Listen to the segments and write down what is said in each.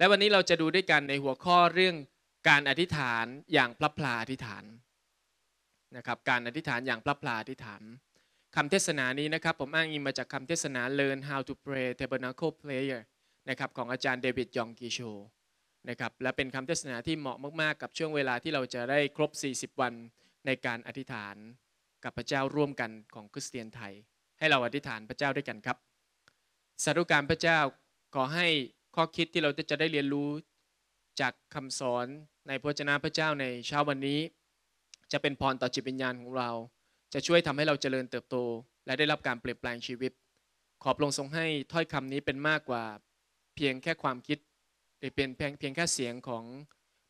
และวันนี้เราจะดูด้วยกันในหัวข้อเรื่องการอธิษฐานอย่างพระพลาอธิษฐานนะครับการอธิษฐานอย่างพระพลาอธิษฐานคำเทศนานี้นะครับผมอ้างอิงมาจากคำเทศนา Learn How to Pray Tabernacle Prayer นะครับของอาจารย์เดวิดยองกิโชนะครับและเป็นคำเทศนาที่เหมาะมาก ๆ กับช่วงเวลาที่เราจะได้ครบ 40 วันในการอธิษฐานกับพระเจ้าร่วมกันของคริสเตียนไทย ให้เราอธิษฐานพระเจ้าด้วยกันครับสาธุการพระเจ้าขอใหข้อคิดที่เราจะได้เรียนรู้จากคำสอนในพระเจ้าพระเจ้าในเช้าวันนี้ จะเป็นพรต่อจิตวิญญาณของเรา จะช่วยทำให้เราเจริญเติบโต และได้รับการเปลี่ยนแปลงชีวิต ขอบลงทรงให้ถ้อยคำนี้เป็นมากกว่าเพียงแค่ความคิดหรือเป็นเพียงแค่เสียงของ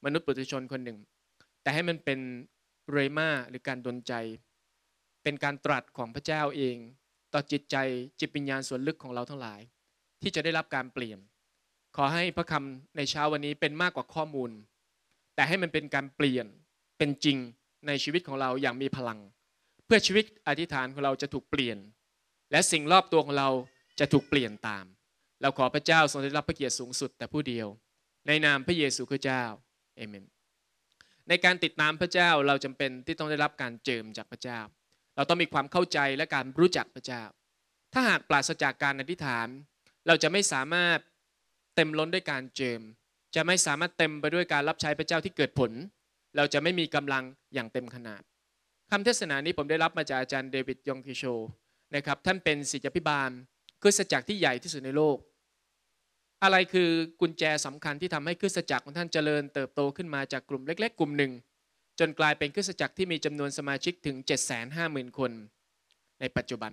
มนุษย์ปุถุชนคนหนึ่ง แต่ให้มันเป็นเรมาหรือการดลใจ เป็นการตรัสของพระเจ้าเอง ต่อจิตใจจิตวิญญาณส่วนลึกของเราทั้งหลาย ที่จะได้รับการเปลี่ยนขอให้พระคำใน เช้าวันนี้เป็นมากกว่าข้อมูล แต่ให้มันเป็นการเปลี่ยนเป็นจริงในชีวิตของเราอย่างมีพลัง เพื่อชีวิตอธิษฐานของเราจะถูกเปลี่ยน และสิ่งรอบตัวของเราจะถูกเปลี่ยนตาม เราขอพระเจ้าทรงได้รับพระเกียรติสูงสุดแต่ผู้เดียว ในนามพระเยซูคริสต์เจ้าเอเมนในการติดตามพระเจ้าเราจำเป็นที่ต้องได้รับการเจิมจากพระเจ้า เราต้องมีความเข้าใจและการรู้จักพระเจ้า ถ้าหากปราศจากการอธิษฐานเราจะไม่สามารถเต็มล้นด้วยการเจิม จะไม่สามารถเต็มไปด้วยการรับใช้พระเจ้าที่เกิดผล เราจะไม่มีกำลังอย่างเต็มขนาด คำเทศนานี้ผมได้รับมาจากอาจารย์เดวิดยองคิโชนะครับท่านเป็นศิษยพิบาลครอสจักรที่ใหญ่ที่สุดในโลก อะไรคือกุญแจสำคัญที่ทำให้ครอสจักรของท่านเจริญเติบโตขึ้นมาจากกลุ่มเล็ก ๆ กลุ่มหนึ่ง จนกลายเป็นครอสจักรที่มีจำนวนสมาชิกถึง7หมื่นคน ในปัจจุบัน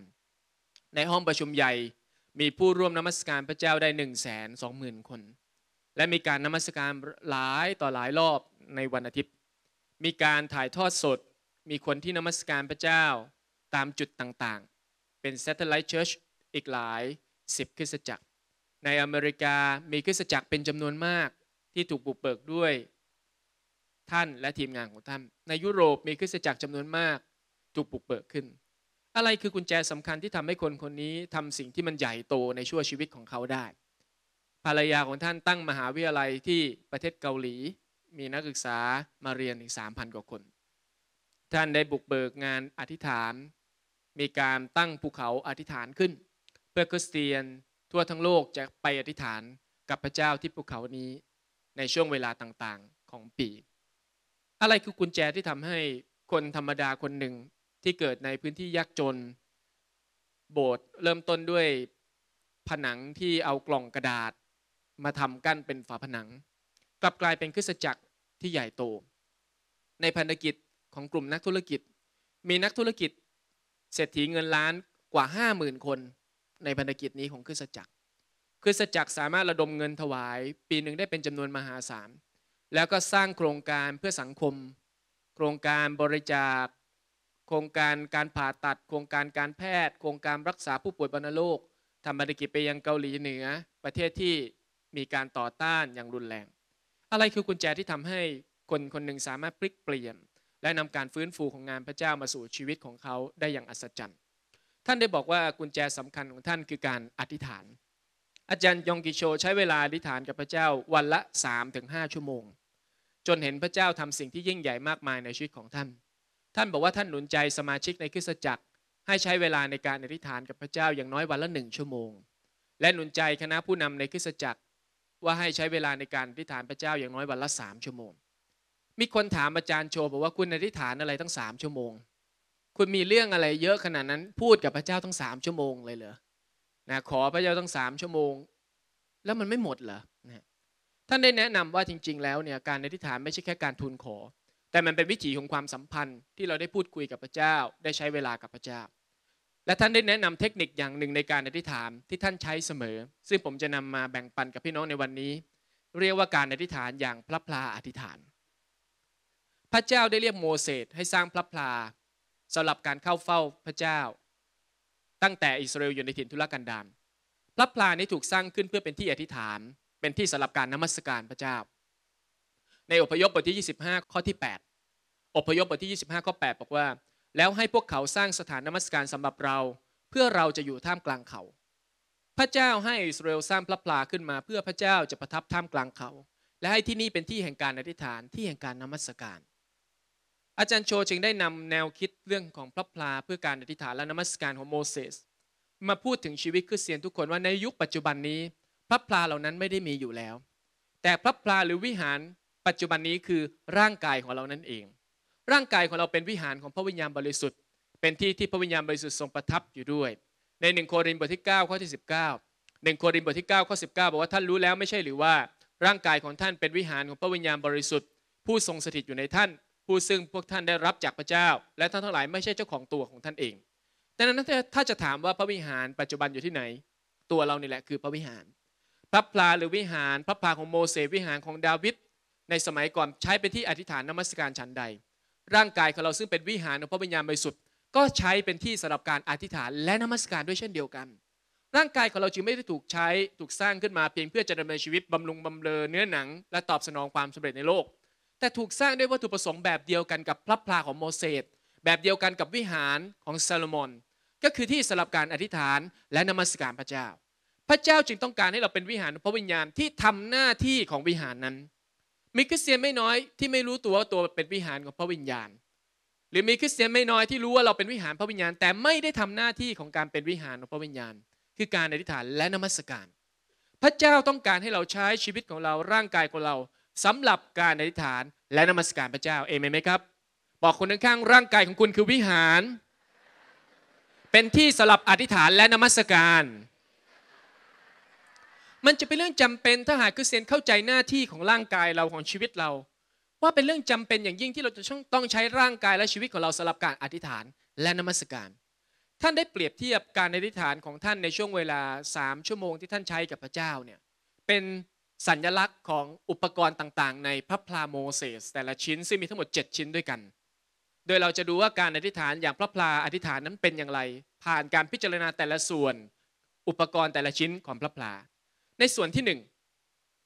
ในห้องประชุมใหญ่มีผู้ร่วมนมัสการพระเจ้าได้1นึ่งแสนสองหมื่นคน และมีการนมัสการหลายต่อหลายรอบในวันอาทิตย์ มีการถ่ายทอดสด มีคนที่นมัสการพระเจ้าตามจุดต่างๆ เป็น Satellite Church อีกหลาย 10คริสตจักร ในอเมริกามีคริสตจักรเป็นจำนวนมากที่ถูกบุกเบิกด้วยท่านและทีมงานของท่าน ในยุโรปมีคริสตจักรจำนวนมากถูกบุกเบิกขึ้นอะไรคือกุญแจสำคัญที่ทำให้คนคนนี้ทำสิ่งที่มันใหญ่โตในชั่วชีวิตของเขาได้ ภรรยาของท่านตั้งมหาวิทยาลัยที่ประเทศเกาหลีมีนักศึกษามาเรียนถึงมพันกว่าคน ท่านได้บุกเบิกงานอธิษฐาน มีการตั้งภูเขาอธิษฐานขึ้น เพื่อคริสเตียนทั่วทั้งโลกจะไปอธิษฐานกับพระเจ้าที่ภูเขานี้ในช่วงเวลาต่างๆของปี อะไรคือกุญแจที่ทำให้คนธรรมดาคนหนึ่งที่เกิดในพื้นที่ยากจน โบสถ์เริ่มต้นด้วยผนังที่เอากล่องกระดาษ มาทำกั้นเป็นฝาผนัง กลับกลายเป็นคริสตจักรที่ใหญ่โต ในพันธกิจของกลุ่มนักธุรกิจ มีนักธุรกิจเศรษฐีเงินล้านกว่า 50,000 คน ในพันธกิจนี้ของคริสตจักรคริสตจักรสามารถระดมเงินถวายปีหนึ่งได้เป็นจำนวนมหาศาลแล้วก็สร้างโครงการเพื่อสังคม โครงการบริจาคโครงการการผ่าตัดโครงการการแพทย์ โครงการรักษาผู้ป่วยบรณโลกทำภารกิจไปยังเกาหลีเหนือประเทศที่มีการต่อต้านอย่างรุนแรง อะไรคือกุญแจที่ทำให้คนคนหนึ่งสามารถพลิกเปลี่ยนและนำการฟื้นฟูของงานพระเจ้ามาสู่ชีวิตของเขาได้อย่างอัศจรรย์ท่านได้บอกว่ากุญแจสำคัญของท่านคือการอธิษฐาน อาจารย์ยองกิโชใช้เวลาอธิษฐานกับพระเจ้าวันละ3-5ชั่วโมง จนเห็นพระเจ้าทำสิ่งที่ยิ่งใหญ่มากมายในชีวิตของท่านท่านบอกว่าท่านหนุนใจสมาชิกในคริสตจักร ให้ใช้เวลาในการอธิษฐานกับพระเจ้าอย่างน้อยวันละหนึ่งชั่วโมง และหนุนใจคณะผู้นำในคริสตจักร ว่าให้ใช้เวลาในการอธิษฐานพระเจ้าอย่างน้อยวันละสามชั่วโมง มีคนถามอาจารย์โชบอกว่าคุณอธิษฐานอะไรตั้งสามชั่วโมง คุณมีเรื่องอะไรเยอะขนาดนั้นพูดกับพระเจ้าทั้งสามชั่วโมง เลยเหรอนะขอพระเจ้าทั้งสามชั่วโมง แล้วมันไม่หมดเหรอท่านได้แนะนำว่าจริง ๆ แล้วเนี่ยการอธิษฐานไม่ใช่แค่การทูลขอแต่มันเป็นวิถีของความสัมพันธ์ที่เราได้พูดคุยกับพระเจ้า ได้ใช้เวลากับพระเจ้าและท่านได้แนะนำเทคนิคอย่างหนึ่งในการอธิษฐานที่ท่านใช้เสมอ ซึ่งผมจะนำมาแบ่งปันกับพี่น้องในวันนี้ เรียกว่าการอธิษฐานอย่างพระพลาอธิษฐาน พระเจ้าได้เรียกโมเสสให้สร้างพระพลา สำหรับการเข้าเฝ้าพระเจ้าตั้งแต่อิสราเอลอยู่ในถิ่นทุรกันดารพระพลานี้ถูกสร้างขึ้นเพื่อเป็นที่อธิษฐาน เป็นที่สำหรับการนมัสการพระเจ้าในอพยพบทที่25ข้อที่ 8 อพยพบทที่25ข้อ8บอกว่า แล้วให้พวกเขาสร้างสถานนมัสการสำหรับเรา เพื่อเราจะอยู่ท่ามกลางเขา พระเจ้าให้อิสราเอลสร้างพระปลาขึ้นมา เพื่อพระเจ้าจะประทับท่ามกลางเขา และให้ที่นี่เป็นที่แห่งการอธิษฐานที่แห่งการนมัสการ อาจารย์โชจึงได้นำแนวคิดเรื่องของพระปลาเพื่อการอธิษฐานและนมัสการของโมเสสมาพูดถึงชีวิตคริสเตียนทุกคน ว่าในยุคปัจจุบันนี้พระปลาเหล่านั้นไม่ได้มีอยู่แล้ว แต่พระปลาหรือวิหารปัจจุบันนี้คือร่างกายของเรานั่นเอง ร่างกายของเราเป็นวิหารของพระวิญญาณบริสุทธิ์ เป็นที่ที่พระวิญญาณบริสุทธิ์ทรงประทับอยู่ด้วย ในหนึ่งโครินธ์บทที่9ข้อที่19งโครินธ์บทที่9ข้อ19บอกว่าท่านรู้แล้วไม่ใช่หรือว่า ร่างกายของท่านเป็นวิหารของพระวิญญาณบริสุทธิ์ผู้ทรงสถิตอยู่ในท่าน ผู้ซึ่งพวกท่านได้รับจากพระเจ้า และท่านทั้งหลายไม่ใช่เจ้าของตัวของท่านเองดังนั้นถ้าจะถามว่าพระวิหารปัจจุบันอยู่ที่ไหน ตัวเรานี่แหละคือพระวิหารพระพลาหรือวิหารพระพลาของโมเสสวิหารของดาวิดในสมัยก่อนใช้เป็นที่อธิษฐานนมัสการชั้นใด ร่างกายของเราซึ่งเป็นวิหารของพระวิญญาณบริสุทธิ์ก็ใช้เป็นที่สำหรับการอธิษฐานและนมัสการด้วยเช่นเดียวกัน ร่างกายของเราจึงไม่ได้ถูกใช้ถูกสร้างขึ้นมาเพียงเพื่อจะดำเนินชีวิตบำรุงบำเรอเนื้อหนัง และตอบสนองความสำเร็จในโลก แต่ถูกสร้างด้วยวัตถุประสงค์แบบเดียวกันกับพระพลาของโมเสสแบบเดียวกันกับวิหารของซาโลมอนก็คือที่สำหรับการอธิษฐานและนมัสการพระเจ้า พระเจ้าจึงต้องการให้เราเป็นวิหารพระวิญญาณที่ทำหน้าที่ของวิหารนั้นมีคริสเตียนไม่น้อยที่ไม่รู้ตัวว่าตัวเป็นวิหารของพระวิญญาณ หรือมีคริสเตียนไม่น้อยที่รู้ว่าเราเป็นวิหารพระวิญญาณ แต่ไม่ได้ทำหน้าที่ของการเป็นวิหารของพระวิญญาณ คือการอธิษฐานและนมัสการ พระเจ้าต้องการให้เราใช้ชีวิตของเราร่างกายของเราสำหรับการอธิษฐานและนมัสการพระเจ้าเอเมนไหมครับ บอกคนข้างๆ ร่างกายของคุณคือวิหาร เป็นที่สำหรับอธิษฐานและนมัสการมันจะเป็นเรื่องจำเป็นถ้าหากคือเซนเข้าใจหน้าที่ของร่างกายเราของชีวิตเรา ว่าเป็นเรื่องจำเป็นอย่างยิ่งที่เราจะต้องใช้ร่างกายและชีวิตของเราสำหรับการอธิษฐานและนมัสการ ท่านได้เปรียบเทียบการอธิษฐานของท่านในช่วงเวลา3ชั่วโมงที่ท่านใช้กับพระเจ้าเนี่ยเป็นสัญลักษณ์ของอุปกรณ์ต่างๆ ในพระพลาโมเสสแต่ละชิ้นซึ่งมีทั้งหมด 7 ชิ้นด้วยกัน โดยเราจะดูว่าการอธิษฐานอย่างพระพลาอธิษฐานนั้นเป็นอย่างไร ผ่านการพิจารณาแต่ละส่วน อุปกรณ์แต่ละชิ้นของพระพลาในส่วนที่1น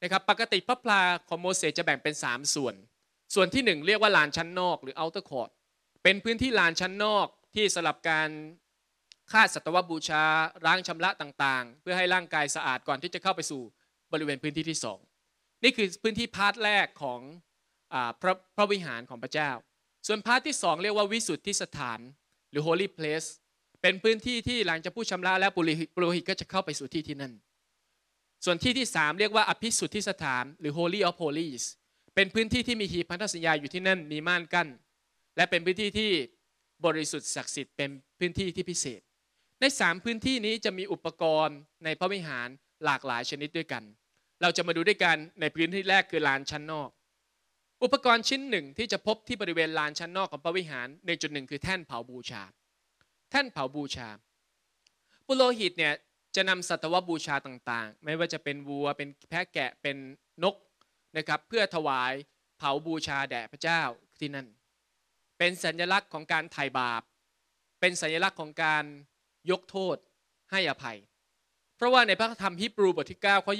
นะครับปกติพระพลาของโมเสสจะแบ่งเป็น 3 ส่วน ส่วนที่ 1 เรียกว่าลานชั้นนอกหรือ outer court เป็นพื้นที่ลานชั้นนอกที่สลับการฆ่าสัตวบูชาร้างชำระต่างๆ เพื่อให้ร่างกายสะอาดก่อนที่จะเข้าไปสู่บริเวณพื้นที่ที่ 2 นี่คือพื้นที่พาร์ทแรกของพรพระวิหารของพระเจ้า ส่วนพาร์ทที่ 2 เรียกว่าวิสุทธิสถาน หรือ holy place เป็นพื้นที่ที่หลังจากผู้ชำระแล้วปุโรหิตก็จะเข้าไปสู่ที่ที่นั่นส่วนที่ที่ 3 เรียกว่าอภิสุทธิสถานหรือ Holy of Holies เป็นพื้นที่ที่มีหีพันธสัญญาอยู่ที่นั่นมีม่านกั้นและเป็นพื้นที่ที่บริสุทธิ์ศักดิ์สิทธิ์เป็นพื้นที่ที่พิเศษ ใน 3 พื้นที่นี้จะมีอุปกรณ์ในพระวิหารหลากหลายชนิดด้วยกัน เราจะมาดูด้วยกันในพื้นที่แรกคือ ลานชั้นนอก อุปกรณ์ชิ้นหนึ่งที่จะพบที่บริเวณลานชั้นนอกของพระวิหาร1.1คือแท่นเผาบูชาแท่นเผาบูชาปุโรหิตเนี่ยจะนำสัตวบูชาต่างๆ ไม่ว่าจะเป็นวัว เป็นแพะแกะ เป็นนกนะครับ เพื่อถวายเผาบูชาแด่พระเจ้าที่นั่น เป็นสัญลักษณ์ของการไถ่บาป เป็นสัญลักษณ์ของการยกโทษให้อภัย เพราะว่าในพระธรรมฮิบรูบทที่9ข้อ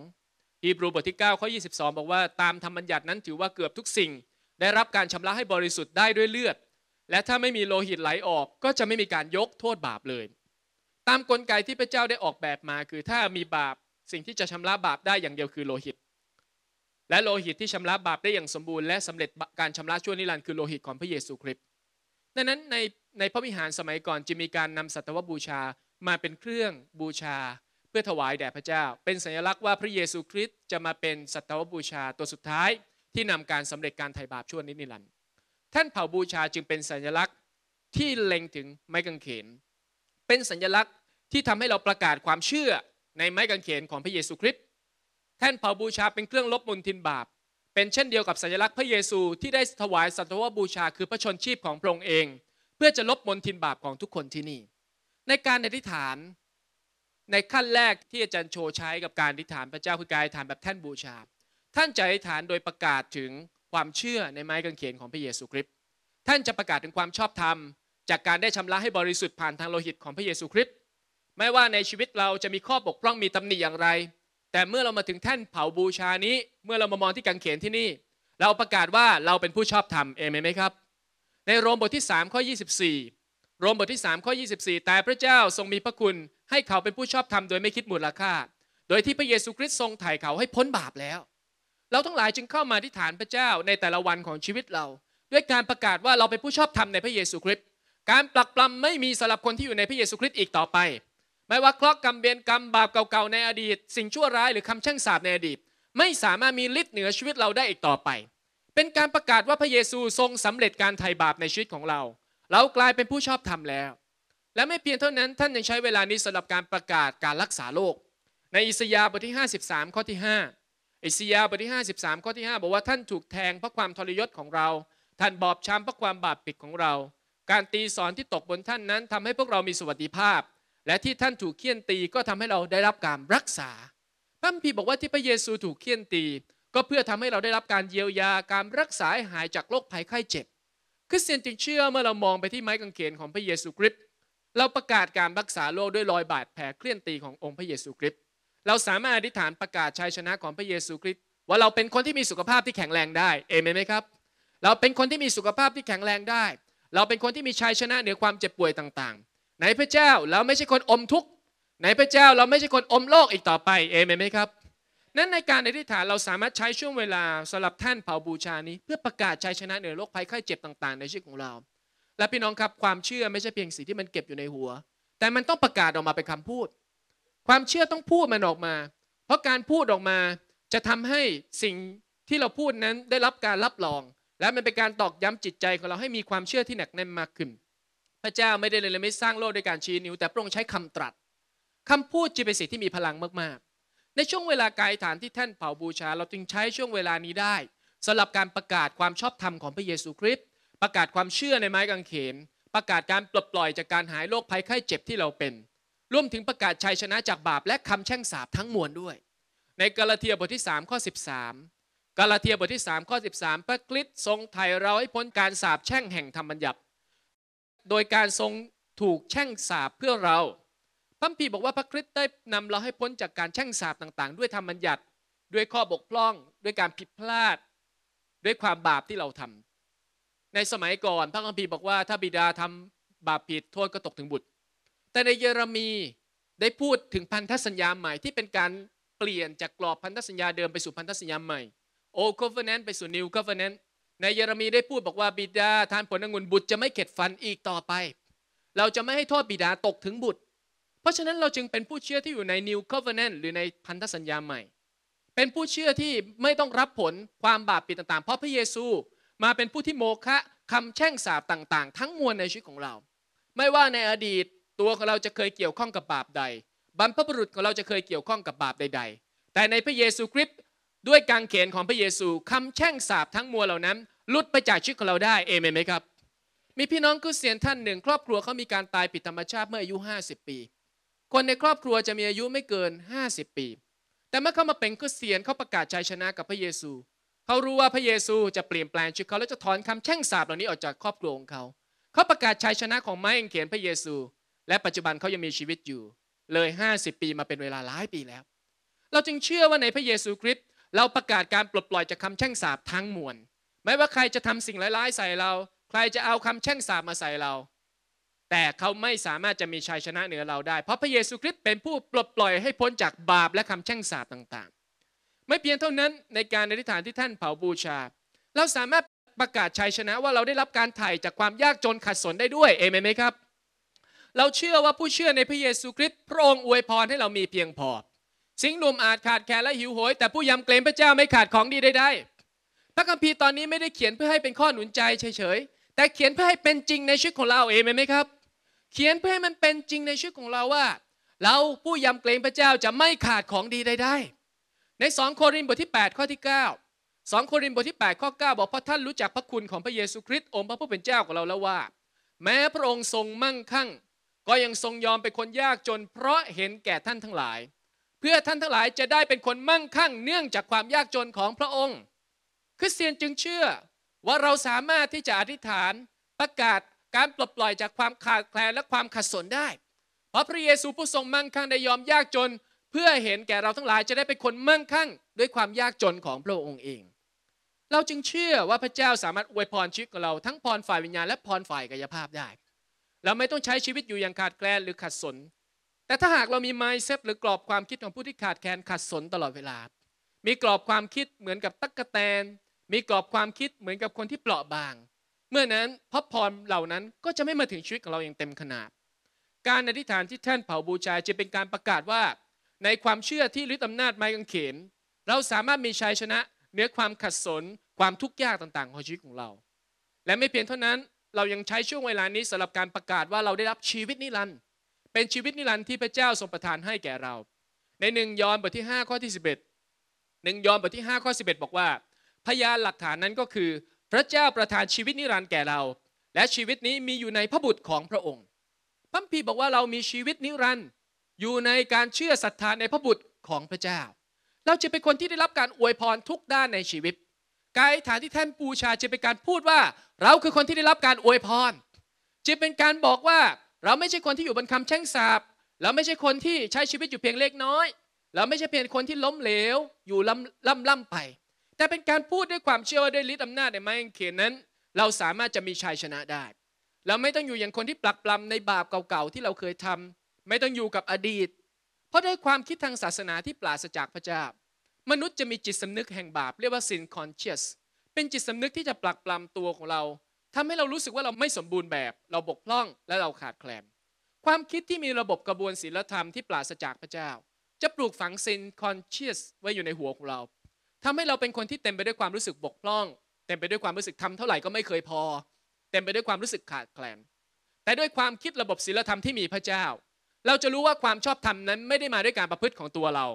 22ฮิบรูบทที่9ข้อ22 บอกว่าตามธรรมบัญญัตินั้นถือว่าเกือบทุกสิ่ง ได้รับการชำระให้บริสุทธิ์ได้ด้วยเลือด และถ้าไม่มีโลหิตไหลออก ก็จะไม่มีการยกโทษบาปเลยตามกลไกที่พระเจ้าได้ออกแบบมา คือถ้ามีบาปสิ่งที่จะชำระบาปได้อย่างเดียวคือโลหิต และโลหิตที่ชำระบาปได้อย่างสมบูรณ์และสำเร็จการชำระชั่วนิรันดร์คือโลหิตของพระเยซูคริสต์ดังนั้นในในพระวิหารสมัยก่อนจะมีการนำสัตวบูชามาเป็นเครื่องบูชาเพื่อถวายแด่พระเจ้า เป็นสัญลักษณ์ว่าพระเยซูคริสต์จะมาเป็นสัตวบูชาตัวสุดท้าย ที่นำการสำเร็จการไถ่บาปชั่วนิรันดร์แท่นเผาบูชาจึงเป็นสัญลักษณ์ที่เล็งถึงไม้กางเขนเป็นสัญลักษณ์ที่ทำให้เราประกาศความเชื่อในไม้กางเขนของพระเยซูคริสต์แท่นเผาบูชาเป็นเครื่องลบมลทินบาป เป็นเช่นเดียวกับสัญลักษณ์พระเยซู ที่ได้ถวายสัตวบูชา คือพระชนชีพของพระองค์เอง เพื่อจะลบมลทินบาปของทุกคนที่นี่ ในการอธิษฐาน ในขั้นแรกที่อาจารย์โชใช้กับการอธิษฐานพระเจ้าคือการอธิษฐานแบบแท่นบูชา ท่านจะอธิษฐานโดยประกาศถึงความเชื่อในไม้กางเขนของพระเยซูคริสต์ ท่านจะประกาศถึงความชอบธรรมจากการได้ชำระให้บริสุทธิ์ผ่านทางโลหิตของพระเยซูคริสต์ ไม่ว่าในชีวิตเราจะมีข้อบกพร่องมีตำหนิอย่างไร แต่เมื่อเรามาถึงแท่นเผาบูชานี้ เมื่อเรามามองที่กังเขนที่นี่ เราประกาศว่าเราเป็นผู้ชอบธรรม เอเมนไหมครับ ในโรมบทที่3ข้อ24 โรมบทที่3ข้อ24แต่พระเจ้าทรงมีพระคุณ ให้เขาเป็นผู้ชอบธรรมโดยไม่คิดมูลค่า โดยที่พระเยซูคริสต์ทรงไถ่เขาให้พ้นบาปแล้ว เราทั้งหลายจึงเข้ามาที่ฐานพระเจ้าในแต่ละวันของชีวิตเรา ด้วยการประกาศว่าเราเป็นผู้ชอบธรรมในพระเยซูคริสต์การปลักปลำไม่มีสำหรับคนที่อยู่ในพระเยซูคริสต์อีกต่อไป ไม่ว่า เคราะห์กรรมเบียนกรรมบาปเก่าๆในอดีต สิ่งชั่วร้ายหรือคำแช่งสาปในอดีต ไม่สามารถมีฤทธิ์เหนือชีวิตเราได้อีกต่อไป เป็นการประกาศว่าพระเยซูทรงสำเร็จการไถ่บาปในชีวิตของเรา เรากลายเป็นผู้ชอบธรรมแล้ว และไม่เพียงเท่านั้นท่านยังใช้เวลานี้สำหรับการประกาศการรักษาโรคในอิสยาห์บทที่53ข้อที่5อิสยาห์บทที่53ข้อที่5บอกว่าท่านถูกแทงเพราะความทรยศของเรา ท่านบอบช้ำเพราะความบาปปิดของเราการตีสอนที่ตกบนท่านนั้นทำให้พวกเรามีสวัสดิภาพ และที่ท่านถูกเคี่ยนตี ก็ทำให้เราได้รับการรักษา พระพมีบอกว่าที่พระเยซูถูกเคี่ยนตี ก็เพื่อทำให้เราได้รับการเยียวยาการรักษาหายจากโรคภัยไข้เจ็บ คริสเตียนจึงเชื่อเมื่อเรามองไปที่ไม้กางเขนของพระเยซูคริสต์เราประกาศการรักษาโรคด้วยรอยบาดแผลเคลื่อนตีขององค์พระเยซูคริสต์เราสามารถอธิษฐานประกาศชัยชนะของพระเยซูคริสต์ว่าเราเป็นคนที่มีสุขภาพที่แข็งแรงได้ เอเมนไหมครับ เราเป็นคนที่มีสุขภาพที่แข็งแรงได้เราเป็นคนที่มีชัยชนะเหนือความเจ็บป่วยต่าง ๆ ไหนพระเจ้า เราไม่ใช่คนอมทุกข์ไหนพระเจ้า เราไม่ใช่คนอมโลกอีกต่อไป เอเมนไหมครับ นั้นในการอธิษฐานเราสามารถใช้ช่วงเวลาสำหรับท่านเผาบูชานี้ เพื่อประกาศชัยชนะเหนือโรคภัยไข้เจ็บต่างๆในชีวิตของเรา และพี่น้องครับความเชื่อไม่ใช่เพียงสิ่งที่มันเก็บอยู่ในหัว แต่มันต้องประกาศออกมาเป็นคำพูด ความเชื่อต้องพูดมันออกมา เพราะการพูดออกมาจะทำให้สิ่งที่เราพูดนั้นได้รับการรับรองและมันเป็นการตอกย้ำจิตใจของเราให้มีความเชื่อที่หนักแน่นมากขึ้น พระเจ้าไม่ได้เลยไม่สร้างโลกด้วยการชี้นิ้วแต่พระองค์ใช้คำตรัสคำพูดจะเป็นสิ่งที่มีพลังมากๆ ในช่วงเวลากายฐานที่แท่นเผาบูชา เราจึงใช้ช่วงเวลานี้ได้ สำหรับการประกาศความชอบธรรมของพระเยซูคริสต์ประกาศความเชื่อในไม้กางเขน ประกาศการปลดปล่อยจากการหายโรคภัยไข้เจ็บที่เราเป็นรวมถึงประกาศชัยชนะจากบาปและคำแช่งสาปทั้งมวลด้วย ในกาลาเทียบทที่ 3 ข้อ 13กาลาเทียบทที่3ข้อ13พระคริสต์ทรงไถ่เราให้พ้นการสาปแช่งแห่งธรรมบัญญัติ โดยการทรงถูกแช่งสาปเพื่อเราพระพีบอกว่าพระคริสต์ได้นำเราให้พ้นจากการแช่งสาปต่าง ๆ ด้วยธรรมบัญญัติ ด้วยข้อบกพร่อง ด้วยการผิดพลาดด้วยความบาปที่เราทำ ในสมัยก่อนพระคัมภีร์บอกว่าถ้าบิดาทำบาปผิดโทษก็ตกถึงบุตร แต่ในเยเรมีได้พูดถึงพันธสัญญาใหม่ที่เป็นการเปลี่ยนจากกรอบพันธสัญญาเดิมไปสู่พันธสัญญาใหม่โอคอฟเวแนนไปสู่นิวคอฟเวแนนในเยเรมีได้พูดบอกว่า บิดาทานผลองุ่นบุตรจะไม่เข็ดฟันอีกต่อไป เราจะไม่ให้โทษบิดาตกถึงบุตร เพราะฉะนั้นเราจึงเป็นผู้เชื่อที่อยู่ในนิวคอฟเวแนนหรือในพันธสัญญาใหม่ เป็นผู้เชื่อที่ไม่ต้องรับผลความบาปปิดต่างๆ เพราะพระเยซูมาเป็นผู้ที่โมฆะคำแช่งสาบต่าง ๆ ทั้งมวลในชีวิตของเรา ไม่ว่าในอดีตตัวของเราจะเคยเกี่ยวข้องกับบาปใดบรรพบุรุษของเราจะเคยเกี่ยวข้องกับบาปใด ๆ แต่ในพระเยซูคริสต์ด้วยการเขนของพระเยซูคำแช่งสาบทั้งมวลเหล่านั้นลุดไปจากชีวิตของเราได้เอเมนไหมครับ มีพี่น้องคริสเตียนท่านหนึ่ง ครอบครัวเขามีการตายผิดธรรมชาติเมื่ออายุ 50 ปี คนในครอบครัวจะมีอายุไม่เกิน 50 ปี แต่เมื่อเขามาเป็นคริสเตียนเขาประกาศชัยชนะกับพระเยซู เขารู้ว่าพระเยซูจะเปลี่ยนแปลงชีวิตเขาและจะถอนคำแช่งสาบเหล่านี้ออกจากครอบครัวของเขาเขาประกาศชัยชนะของไม้เองเขียนพระเยซู และปัจจุบันเขายังมีชีวิตอยู่ เลย 50 ปีมาเป็นเวลาหลายปีแล้ว เราจึงเชื่อว่าในพระเยซูคริสต์เราประกาศการปลดปล่อยจากคำแช่งสาปทั้งมวล ไม่ว่าใครจะทำสิ่งร้าย ๆใส่เรา ใครจะเอาคำแช่งสาปมาใส่เรา แต่เขาไม่สามารถจะมีชัยชนะเหนือเราได้ เพราะพระเยซูคริสต์เป็นผู้ปลดปล่อยให้พ้นจากบาปและคำแช่งสาปต่างๆ ไม่เพียงเท่านั้นในการอธิษฐานที่ท่านเผาบูชา เราสามารถประกาศชัยชนะว่าเราได้รับการไถ่จากความยากจนขัดสนได้ด้วย เอเมนไหมครับ เราเชื่อว่าผู้เชื่อในพระเยซูคริสต์พระองค์อวยพรให้เรามีเพียงพอสิงหนุ่มอาจขาดแคลนและหิวโหย แต่ผู้ยำเกรงพระเจ้าไม่ขาดของดีใดๆ พระคัมภีร์ตอนนี้ไม่ได้เขียนเพื่อให้เป็นข้อหนุนใจ เฉยๆ แต่เขียนเพื่อให้เป็นจริงในชีวิตของเราเองไหมครับ เขียนเพื่อให้มันเป็นจริงในชีวิตของเราว่า เราผู้ยำเกรงพระเจ้าจะไม่ขาดของดีใดๆ ใน2โครินธ์บทที่8ข้อที่9 2โครินธ์บทที่ 8 ข้อ 9บอกเพราะท่านรู้จักพระคุณของพระเยซูคริสต์องค์พระผู้เป็นเจ้าของเราแล้วว่า แม้พระองค์ทรงมั่งคั่ง ก็ยังทรงยอมเป็นคนยากจน เพราะเห็นแก่ท่านทั้งหลายเพื่อท่านทั้งหลายจะได้เป็นคนมั่งคั่งเนื่องจากความยากจนของพระองค์ คริสเตียนจึงเชื่อว่าเราสามารถที่จะอธิษฐานประกาศการปลดปล่อยจากความขาดแคลนและความขัดสนได้ เพราะพระเยซูผู้ทรงมั่งคั่งได้ยอมยากจน เพื่อเห็นแก่เราทั้งหลายจะได้เป็นคนมั่งคั่ง ด้วยความยากจนของพระองค์เอง เราจึงเชื่อว่าพระเจ้าสามารถอวยพรชีวิตของเราทั้งพรฝ่ายวิญญาณและพรฝ่ายกายภาพได้ เราไม่ต้องใช้ชีวิตอยู่อย่างขาดแคลนหรือขัดสนแต่ถ้าหากเรามีมซ์เซ็ตหรือกรอบความคิดของผู้ที่ขาดแคลนขัดสนตลอดเวลา มีกรอบความคิดเหมือนกับตักกะแตน มีกรอบความคิดเหมือนกับคนที่เปราะบาง เมื่อนั้นพระพรเหล่านั้นก็จะไม่มาถึงชีวิตของเราอย่างเต็มขนาด การอธิษฐานที่แท่นเผาบูชาจะเป็นการประกาศว่า ในความเชื่อที่ฤทธิอำนาจไม้กางเขน เราสามารถมีชัยชนะเหนือความขัดสน ความทุกข์ยากต่างๆของชีวิตของเรา และไม่เพียงเท่านั้น เรายังใช้ช่วงเวลานี้สำหรับการประกาศว่าเราได้รับชีวิตนิรันดร์เป็นชีวิตนิรันดร์ที่พระเจ้าทรงประทานให้แก่เรา ในหนึ่งยอห์นบทที่5ข้อที่11งยอห์นบทที่5ข้อ 11 บอกว่า พยานหลักฐานนั้นก็คือ พระเจ้าประทานชีวิตนิรันดร์แก่เรา และชีวิตนี้มีอยู่ในพระบุตรของพระองค์พัมพีบอกว่าเรามีชีวิตนิรันดร์อยู่ในการเชื่อศรัทธาในพระบุตรของพระเจ้า เราจะเป็นคนที่ได้รับการอวยพรทุกด้านในชีวิต กายฐานที่ท่านปูชาจะเป็นการพูดว่าเราคือคนที่ได้รับการอวยพรจะเป็นการบอกว่าเราไม่ใช่คนที่อยู่บนคำแช่งสาบ เราไม่ใช่คนที่ใช้ชีวิตอยู่เพียงเล็กน้อย เราไม่ใช่เพียงคนที่ล้มเหลว อยู่ล่ำล่ำล่ำไป แต่เป็นการพูดด้วยความเชื่อว่าด้วยฤทธิ์อำนาจในไม้กางเขนนั้น เราสามารถจะมีชัยชนะได้ เราไม่ต้องอยู่อย่างคนที่ปลักปลาในบาปเก่าๆที่เราเคยทำ ไม่ต้องอยู่กับอดีต เพราะด้วยความคิดทางศาสนาที่ปราศจากพระเจ้า มนุษย์จะมีจิตสำนึกแห่งบาปเรียกว่าซินคอนเชียสเป็นจิตสำนึกที่จะปลักปลาตัวของเราทำให้เรารู้สึกว่าเราไม่สมบูรณ์แบบ เราบกพร่องและเราขาดแคลนความคิดที่มีระบบกระบวนศีลธรรมที่ปราศจากพระเจ้า จะปลูกฝังซินคอนเชียสไว้อยู่ในหัวของเรา ทำให้เราเป็นคนที่เต็มไปด้วยความรู้สึกบกพร่อง เต็มไปด้วยความรู้สึกทำเท่าไหร่ก็ไม่เคยพอ เต็มไปด้วยความรู้สึกขาดแคลนแต่ด้วยความคิดระบบศีลธรรมที่มีพระเจ้า เราจะรู้ว่าความชอบธรรมนั้นไม่ได้มาด้วยการประพฤติของตัวเรา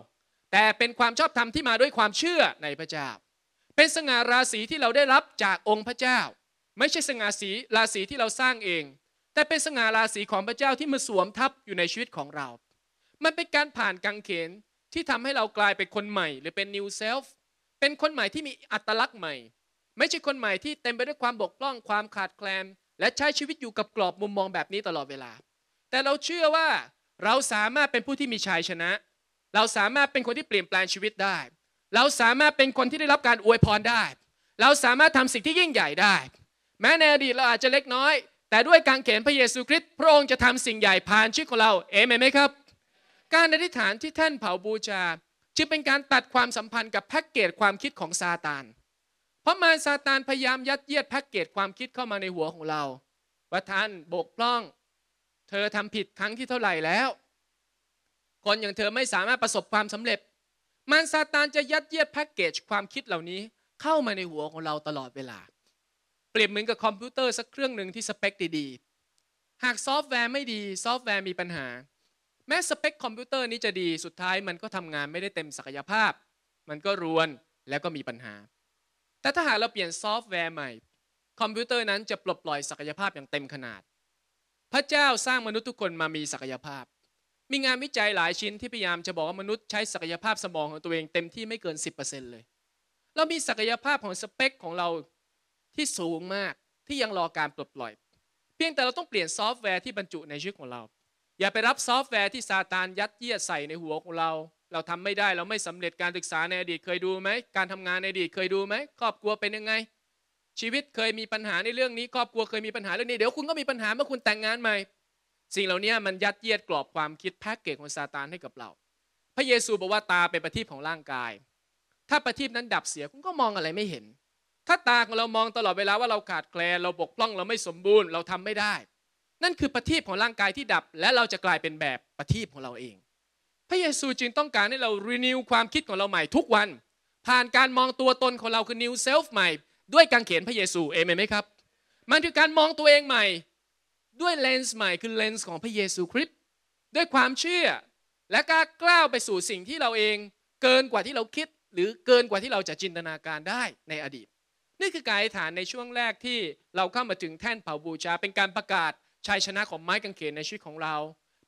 แต่เป็นความชอบธรรมที่มาด้วยความเชื่อในพระเจ้า เป็นสง่าราศีที่เราได้รับจากองค์พระเจ้าไม่ใช่สง่าสีราศีที่เราสร้างเอง แต่เป็นสง่าราศีของพระเจ้าที่มาสวมทับอยู่ในชีวิตของเรา มันเป็นการผ่านกังเขนที่ทำให้เรากลายเป็นคนใหม่ หรือเป็น new self เป็นคนใหม่ที่มีอัตลักษณ์ใหม่ ไม่ใช่คนใหม่ที่เต็มไปด้วยความบกพร่องความขาดแคลนและใช้ชีวิตอยู่กับกรอบมุมมองแบบนี้ตลอดเวลา แต่เราเชื่อว่าเราสามารถเป็นผู้ที่มีชัยชนะ เราสามารถเป็นคนที่เปลี่ยนแปลงชีวิตได้ เราสามารถเป็นคนที่ได้รับการอวยพรได้ เราสามารถทำสิ่งที่ยิ่งใหญ่ได้แม้ในอดีตเราอาจจะเล็กน้อย แต่ด้วยการเขนพระเยซูคริสต์พระองค์จะทำสิ่งใหญ่ผ่านชีวิตของเรา เอเมนไหมครับ การอธิษฐานที่ท่านเผาบูชาจึงเป็นการตัดความสัมพันธ์กับแพ็กเกจความคิดของซาตาน เพราะมารซาตานพยายามยัดเยียดแพ็กเกจความคิดเข้ามาในหัวของเรา ว่าท่านบกพร่อง เธอทำผิดครั้งที่เท่าไหร่แล้ว คนอย่างเธอไม่สามารถประสบความสำเร็จมารซาตานจะยัดเยียดแพ็กเกจความคิดเหล่านี้เข้ามาในหัวของเราตลอดเวลารียบเหมือนกับคอมพิวเตอร์สักเครื่องหนึ่งที่สเปคดีๆ หากซอฟต์แวร์ไม่ดีซอฟต์แวร์มีปัญหา แม้สเปคคอมพิวเตอร์นี้จะดีสุดท้ายมันก็ทำงานไม่ได้เต็มศักยภาพ มันก็รวนแล้วก็มีปัญหา แต่ถ้าหากเราเปลี่ยนซอฟต์แวร์ใหม่ คอมพิวเตอร์นั้นจะปลดปล่อยศักยภาพอย่างเต็มขนาด พระเจ้าสร้างมนุษย์ทุกคนมามีศักยภาพ มีงานวิจัยหลายชิ้นที่พยายามจะบอกว่ามนุษย์ใช้ศักยภาพสมองของตัวเองเต็มที่ไม่เกิน10%เลย เรามีศักยภาพของสเปคของเราที่สูงมากที่ยังรอการปลดปล่อย เพียงแต่เราต้องเปลี่ยนซอฟต์แวร์ที่บรรจุในชีวิตของเรา อย่าไปรับซอฟต์แวร์ที่ซาตาน ยัดเยียดใส่ในหัวของเรา เราทำไม่ได้เราไม่สำเร็จการศึกษาในอดีตเคยดูไหมการทำงานในอดีตเคยดูไหมครอบครัวเป็นยังไง ชีวิตเคยมีปัญหาในเรื่องนี้ครอบครัวเคยมีปัญหาเรื่องนี้เดี๋ยวคุณก็มีปัญหาเมื่อคุณแต่งงานใหม่สิ่งเหล่านี้มันยัดเยียดกรอบความคิดแพ็กเกจของซาตานให้กับเราพระเยซูบอกว่าตาเป็นประทีปของร่างกาย ถ้าประทีปนั้นดับเสียคุณก็มองอะไรไม่เห็นถ้าตาของเรามองตลอดเวลาว่าเราขาดแคลนเราบกพร่องเราไม่สมบูรณ์ เราทำไม่ได้ นั่นคือประทีปของร่างกายที่ดับและเราจะกลายเป็นแบบประทีปของเราเอง พระเยซูจึงต้องการให้เรารีนิวความคิดของเราใหม่ทุกวันผ่านการมองตัวตนของเราคือนิวเซลฟ์ใหม่ด้วยการเขียนพระเยซูเอเมนไหมครับ มันคือการมองตัวเองใหม่ด้วยเลนส์ใหม่คือเลนส์ของพระเยซูคริสต์ด้วยความเชื่อและกล้ากล้าวไปสู่สิ่งที่เราเองเกินกว่าที่เราคิดหรือเกินกว่าที่เราจะจินตนาการได้ในอดีตนี่คือการอธิษฐานในช่วงแรกที่เราเข้ามาถึงแท่นเผาบูชาเป็นการประกาศชัยชนะของไม้กางเขนในชีวิตของเรา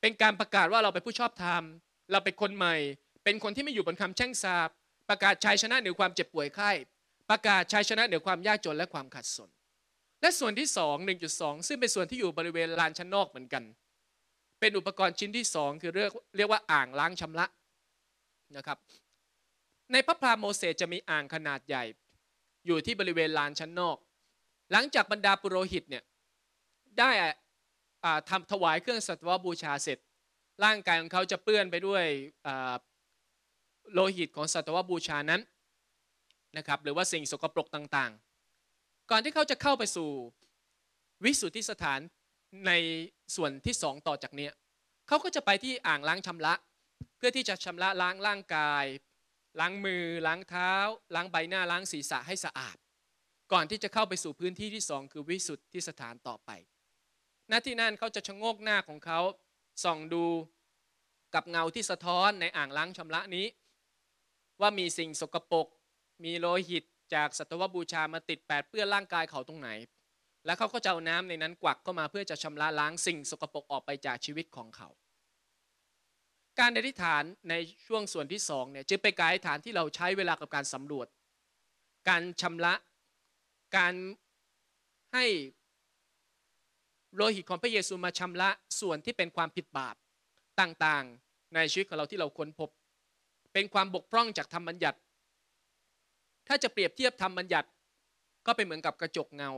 เป็นการประกาศว่าเราเป็นผู้ชอบธรรมเราเป็นคนใหม่ เป็นคนที่ไม่อยู่บนคำแช่งสาบประกาศชัยชนะเหนือความเจ็บป่วยไข้ประกาศชัยชนะเหนือความยากจนและความขัดสน และส่วนที่ 2 1.2 ซึ่งเป็นส่วนที่อยู่บริเวณลานชั้นนอกเหมือนกัน เป็นอุปกรณ์ชิ้นที่ 2 คือเรียกเรียกว่าอ่างล้างชำระนะครับในพระพราโมเสสจะมีอ่างขนาดใหญ่อยู่ที่บริเวณลานชั้นนอก หลังจากบรรดาปุโรหิตเนี่ยได้ทำถวายเครื่องสัตวบูชาเสร็จ ร่างกายของเขาจะเปื้อนไปด้วยโลหิตของสัตวบูชานั้นนะครับหรือว่าสิ่งสกปรกต่างๆ ก่อนที่เขาจะเข้าไปสู่วิสุทธิสถานในส่วนที่สองต่อจากเนี้ยเขาก็จะไปที่อ่างล้างชำระ เพื่อที่จะชำระล้างร่างกายล้างมือล้างเท้า ล้างใบหน้าล้างศีรษะให้สะอาด ก่อนที่จะเข้าไปสู่พื้นที่ที่สองคือวิสุทธิสถานต่อไปหน้าที่นั่นเขาจะชะโงกหน้าของเขาส่องดูกับเงาที่สะท้อนในอ่างล้างชำระนี้ ว่ามีสิ่งสกปรกมีโลหิตจากสัตวบูชามาติดแปดเปื้อนร่างกายเขาตรงไหน แล้วเขาก็จะเอาน้ำในนั้นกวักเข้ามาเพื่อจะชำระล้างสิ่งสกปรกออกไปจากชีวิตของเขาการอธิษฐานในช่วงส่วนที่สองเนี่ยจะเป็นการอธิษฐานที่เราใช้เวลากับการสำรวจ การชำระการให้โลหิตของพระเยซูมาชำระส่วนที่เป็นความผิดบาปต่างๆ ในชีวิตของเราที่เราค้นพบ เป็นความบกพร่องจากธรรมบัญญัติ ถ้าจะเปรียบเทียบธรรมบัญญัติก็เป็นเหมือนกับกระจกเงา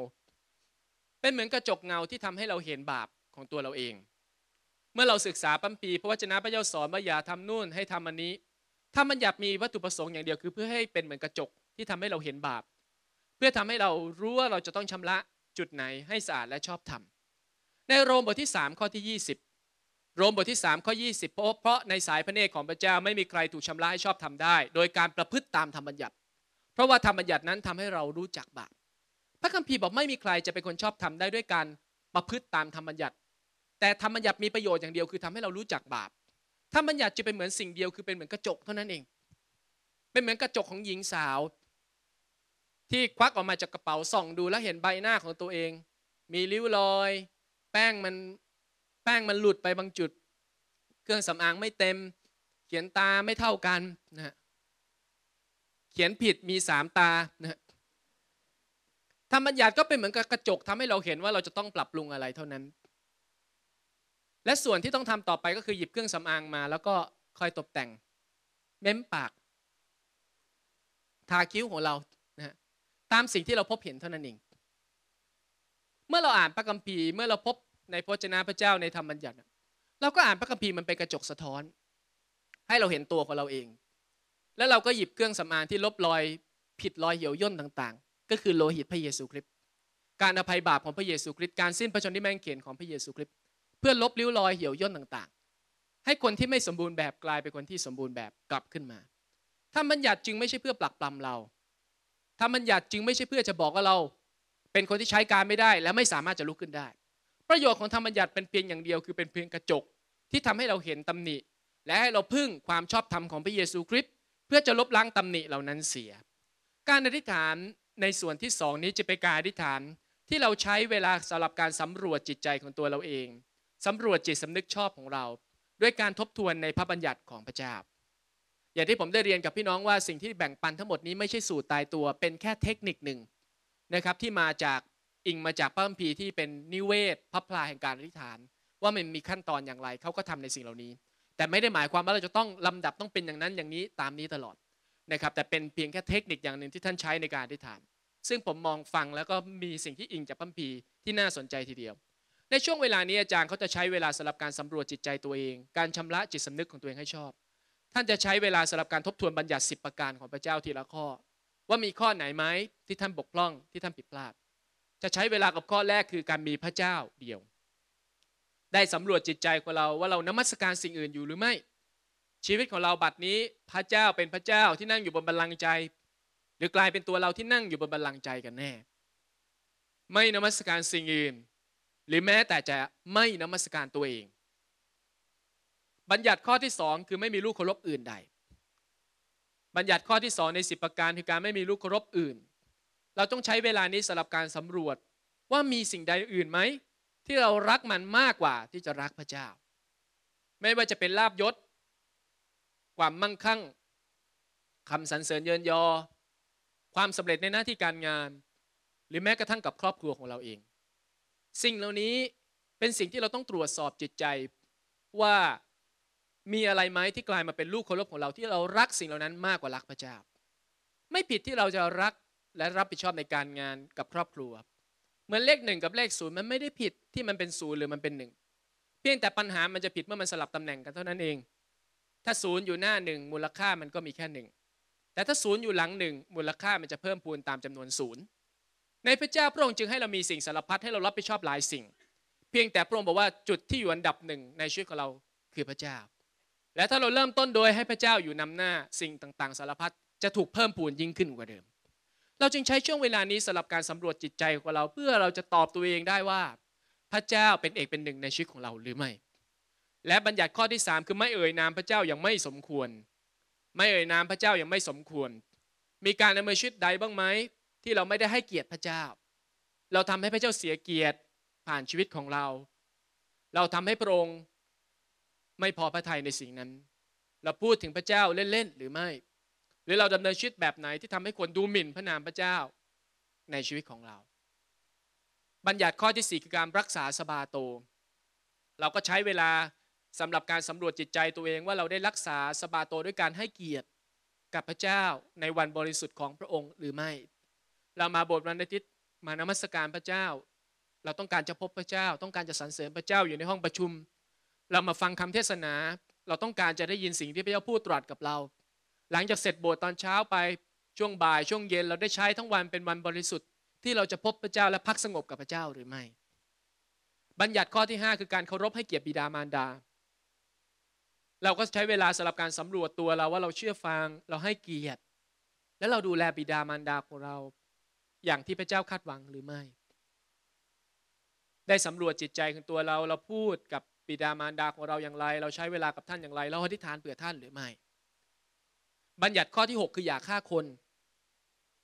เป็นเหมือนกระจกเงาที่ทำให้เราเห็นบาปของตัวเราเองเมื่อเราศึกษาปัมปีพระวจนะพระเจ้าสอนว่าอย่าทำนู่นให้ทำอันนี้ ถ้ามันอยากมีวัตถุประสงค์อย่างเดียวคือเพื่อให้เป็นเหมือนกระจกที่ทำให้เราเห็นบาป เพื่อทำให้เรารู้ว่าเราจะต้องชำระจุดไหนให้สะอาดและชอบธรรมในโรมบทที่ 3 ข้อที่ 20 โรมบทที่ 3 ข้อ 20 เพราะเพราะในสายพระเนตรของพระเจ้าไม่มีใครถูกชำระให้ชอบทำได้ โดยการประพฤติตามธรรมบัญญัติ เพราะว่าธรรมบัญญัตินั้นทำให้เรารู้จักบาป พระคัมภีร์บอกไม่มีใครจะเป็นคนชอบทำได้ด้วยการ ประพฤติตามธรรมบัญญัติแต่ธรรมบัญญัติมีประโยชน์อย่างเดียวคือทำให้เรารู้จักบาปธรรมบัญญัติจะเป็นเหมือนสิ่งเดียวคือเป็นเหมือนกระจกเท่านั้นเอง เป็นเหมือนกระจกของหญิงสาว ที่ควักออกมาจากกระเป๋าส่องดูแล้วเห็นใบหน้าของตัวเอง มีริ้วรอย แป้งมันแป้งมันหลุดไปบางจุด เครื่องสำอางไม่เต็ม เขียนตาไม่เท่ากันนะเขียนผิดมีสามตานะธรรมบัญญัติก็เป็นเหมือนกกระจกทำให้เราเห็นว่าเราจะต้องปรับปรุงอะไรเท่านั้นและส่วนที่ต้องทำต่อไปก็คือหยิบเครื่องสำอางมา แล้วก็คอยตกแต่ง เม้มปาก ทาคิ้วของเรานะตามสิ่งที่เราพบเห็นเท่านั้นเองเมื่อเราอ่านพระคัมภีร์ เมื่อเราพบในพระเจ้าพระเจ้า ในธรรมบัญญัติ เราก็อ่านพระคัมภีร์มันเป็นกระจกสะท้อน ให้เราเห็นตัวของเราเอง แล้วเราก็หยิบเครื่องสำอางที่ลบรอยผิดรอยเหี่ยวย่นต่างๆ ก็คือโลหิตพระเยซูคริสต์การอภัยบาปของพระเยซูคริสต์การสิ้นพระชนที่แม่งเขียนของพระเยซูคริสต์เพื่อลบริ้วรอยเหี่ยวย่นต่างๆ ให้คนที่ไม่สมบูรณ์แบบกลายเป็นคนที่สมบูรณ์แบบกลับขึ้นมา ธรรมบัญญัติจึงไม่ใช่เพื่อปลักปลำเรา ธรรมบัญญัติจึงไม่ใช่เพื่อจะบอกว่าเรา เป็นคนที่ใช้การไม่ได้ และไม่สามารถจะลุกขึ้นได้ ประโยชน์ของธรรมบัญญัติเป็นเพียงอย่างเดียวคือเป็นเพียงกระจกที่ทำให้เราเห็นตำหนิและให้เราพึ่งความชอบธรรมของพระเยซูคริสต์เพื่อจะลบล้างตำหนิเหล่านั้นเสีย การอธิษฐานในส่วนที่สองนี้จะเป็นการอธิษฐานที่เราใช้เวลาสำหรับการสำรวจจิตใจของตัวเราเองสำรวจจิตสำนึกชอบของเรา ด้วยการทบทวนในพระบัญญัติของพระเจ้า อย่างที่ผมได้เรียนกับพี่น้องว่าสิ่งที่แบ่งปันทั้งหมดนี้ไม่ใช่สูตรตายตัวเป็นแค่เทคนิคหนึ่งนะครับที่มาจากอิงมาจากพระคัมภีร์ที่เป็นนิเวศพระพลาแห่งการอธิษฐานว่ามันมีขั้นตอนอย่างไรเขาก็ทำในสิ่งเหล่านี้ แต่ไม่ได้หมายความว่าเราจะต้องลำดับต้องเป็นอย่างนั้นอย่างนี้ตามนี้ตลอดนะครับแต่เป็นเพียงแค่เทคนิคอย่างหนึ่งที่ท่านใช้ในการอธิษฐาน ซึ่งผมมองฟังแล้วก็มีสิ่งที่อิงจากพระัมพีที่น่าสนใจทีเดียวในช่วงเวลานี้อาจารย์เขาจะใช้เวลาสำหรับการสำรวจจิตใจตัวเอง การชำระจิตสำนึกของตัวเองให้ชอบ ท่านจะใช้เวลาสำหรับการทบทวนบัญญัติ 10 ประการของพระเจ้าทีละข้อ ว่ามีข้อไหนไหมที่ท่านบกพร่องที่ท่านผิดพลาด จะใช้เวลากับข้อแรกคือการมีพระเจ้าเดียว ได้สำรวจจิตใจของเราว่าเรานมัสการสิ่งอื่นอยู่หรือไม่ ชีวิตของเราบัดนี้พระเจ้าเป็นพระเจ้าที่นั่งอยู่บนบัลลังก์ใจ หรือกลายเป็นตัวเราที่นั่งอยู่บนบัลลังก์ใจกันแน่ ไม่นมัสการสิ่งอื่นหรือแม้แต่จะไม่นมัสการตัวเอง บัญญัติข้อที่สองคือไม่มีลูกเคารพอื่นใด บัญญัติข้อที่สองในสิบประการคือการไม่มีลูกเคารพอื่น เราต้องใช้เวลานี้สำหรับการสำรวจว่ามีสิ่งใดอื่นไหม ที่เรารักมันมากกว่าที่จะรักพระเจ้า ไม่ว่าจะเป็นลาบยศ ความมั่งคั่งคำสรรเสริญเยินยอ ความสำเร็จในหน้าที่การงาน หรือแม้กระทั่งกับครอบครัวของเราเองสิ่งเหล่านี้เป็นสิ่งที่เราต้องตรวจสอบจิตใจว่ามีอะไรไหมที่กลายมาเป็นลูกเคารพของเราที่เรารักสิ่งเหล่านั้นมากกว่ารักพระเจ้าไม่ผิดที่เราจะรักและรับผิดชอบในการงานกับครอบครัวเหมือนเลขหนึ่งกับเลขศูนย์มันไม่ได้ผิดที่มันเป็นศูนย์หรือมันเป็นหนึ่งเพียงแต่ปัญหามันจะผิดเมื่อมันสลับตำแหน่งกันเท่านั้นเอง ถ้าศูนย์อยู่หน้าหนึ่งมูลค่ามันก็มีแค่หนึ่งแต่ถ้าศูนย์อยู่หลังหนึ่งมูลค่ามันจะเพิ่มพูนตามจำนวนศูนย์ในพระเจ้าพระองค์จึงให้เรามีสิ่งสารพัดให้เรารับผิดชอบหลายสิ่ง เพียงแต่พระองค์บอกว่าจุดที่อยู่อันดับหนึ่งในชีวิตของเราคือพระเจ้า และถ้าเราเริ่มต้นโดยให้พระเจ้าอยู่นำหน้าสิ่งต่างๆสารพัดจะถูกเพิ่มปูนยิ่งขึ้นกว่าเดิม เราจึงใช้ช่วงเวลานี้สำหรับการสำรวจจิตใจของเรา เพื่อเราจะตอบตัวเองได้ว่า พระเจ้าเป็นเอกเป็นหนึ่งในชีวิตของเราหรือไม่ และบัญญัติข้อที่ 3 คือไม่เอ่ยนามพระเจ้าอย่างไม่สมควร ไม่เอ่ยนามพระเจ้าอย่างไม่สมควร มีการดำเนินชีวิตใดบ้างไหมที่เราไม่ได้ให้เกียรติพระเจ้า เราทำให้พระเจ้าเสียเกียรติผ่านชีวิตของเรา เราทำให้พระองค์ไม่พอพระทัยในสิ่งนั้น เราพูดถึงพระเจ้าเล่น ๆ หรือไม่ หรือเราดำเนินชีวิตแบบไหนที่ทำให้คนดูหมิ่นพระนามพระเจ้าในชีวิตของเรา บัญญัติข้อที่4คือการรักษาสบาโต เราก็ใช้เวลาสำหรับการสำรวจจิตใจตัวเองว่าเราได้รักษาสบาโตด้วยการให้เกียรติกับพระเจ้าในวันบริสุทธิ์ของพระองค์หรือไม่เรามาโบสถ์วันอาทิตย์มานมัสการพระเจ้า เราต้องการจะพบพระเจ้าต้องการจะสรรเสริญพระเจ้าอยู่ในห้องประชุม เรามาฟังคำเทศนา เราต้องการจะได้ยินสิ่งที่พระเจ้าพูดตรัสกับเรา หลังจากเสร็จโบสถ์ตอนเช้าไปช่วงบ่ายช่วงเย็นเราได้ใช้ทั้งวันเป็นวันบริสุทธิ์ ที่เราจะพบพระเจ้าและพักสงบกับพระเจ้าหรือไม่บัญญัติข้อที่ 5 คือการเคารพให้เกียรติบิดามารดา เราก็ใช้เวลาสำหรับการสำรวจตัวเราว่าเราเชื่อฟังเราให้เกียรติและเราดูแลบิดามารดาของเราอย่างที่พระเจ้าคาดหวังหรือไม่ ได้สำรวจจิตใจของตัวเรา เราพูดกับปิดามารดาของเราอย่างไร เราใช้เวลากับท่านอย่างไร เราอธิษฐานเผื่อท่านหรือไม่ บัญญัติข้อที่6คืออย่าฆ่าคน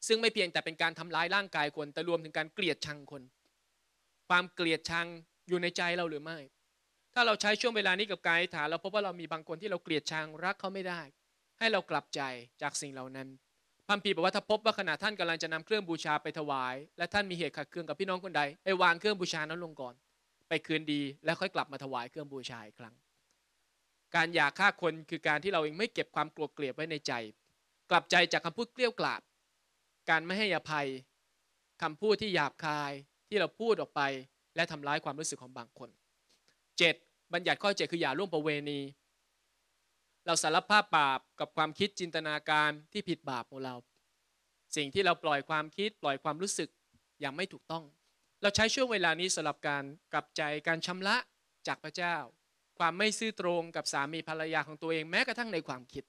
ซึ่งไม่เพียงแต่เป็นการทำร้ายร่างกายคนแต่รวมถึงการเกลียดชังคน ความเกลียดชังอยู่ในใจเราหรือไม่ ถ้าเราใช้ช่วงเวลานี้กับการอธิษฐาน เราพบว่าเรามีบางคนที่เราเกลียดชังรักเขาไม่ได้ ให้เรากลับใจจากสิ่งเหล่านั้นพัะพีบอกว่าถ้าพบว่าขณะท่านกำลังจะนำเครื่องบูชาไปถวายและท่านมีเหตุขัดเคืองกับพี่น้องคนใดให้วางเครื่องบูชานั้นลงก่อน ไปคืนดี แล้วค่อยกลับมาถวายเครื่องบูชาอีกครั้งการอยากฆ่าคนคือการที่เราเองไม่เก็บความกลัวเกลียดไว้ในใจ กลับใจจากคำพูดเกลี้ยวกล่อมการไม่ให้อภัยคำพูดที่หยาบคายที่เราพูดออกไป และทำร้ายความรู้สึกของบางคน 7. บัญญัติข้อเ7คืออย่าร่วมประเวณีเราสารภาพบาปกับความคิดจินตนาการที่ผิดบาปของเรา สิ่งที่เราปล่อยความคิดปล่อยความรู้สึกอย่างไม่ถูกต้อง เราใช้ช่วงเวลานี้สำหรับการกลับใจการชำระจากพระเจ้า ความไม่ซื่อตรงกับสามีภรรยาของตัวเองแม้กระทั่งในความคิด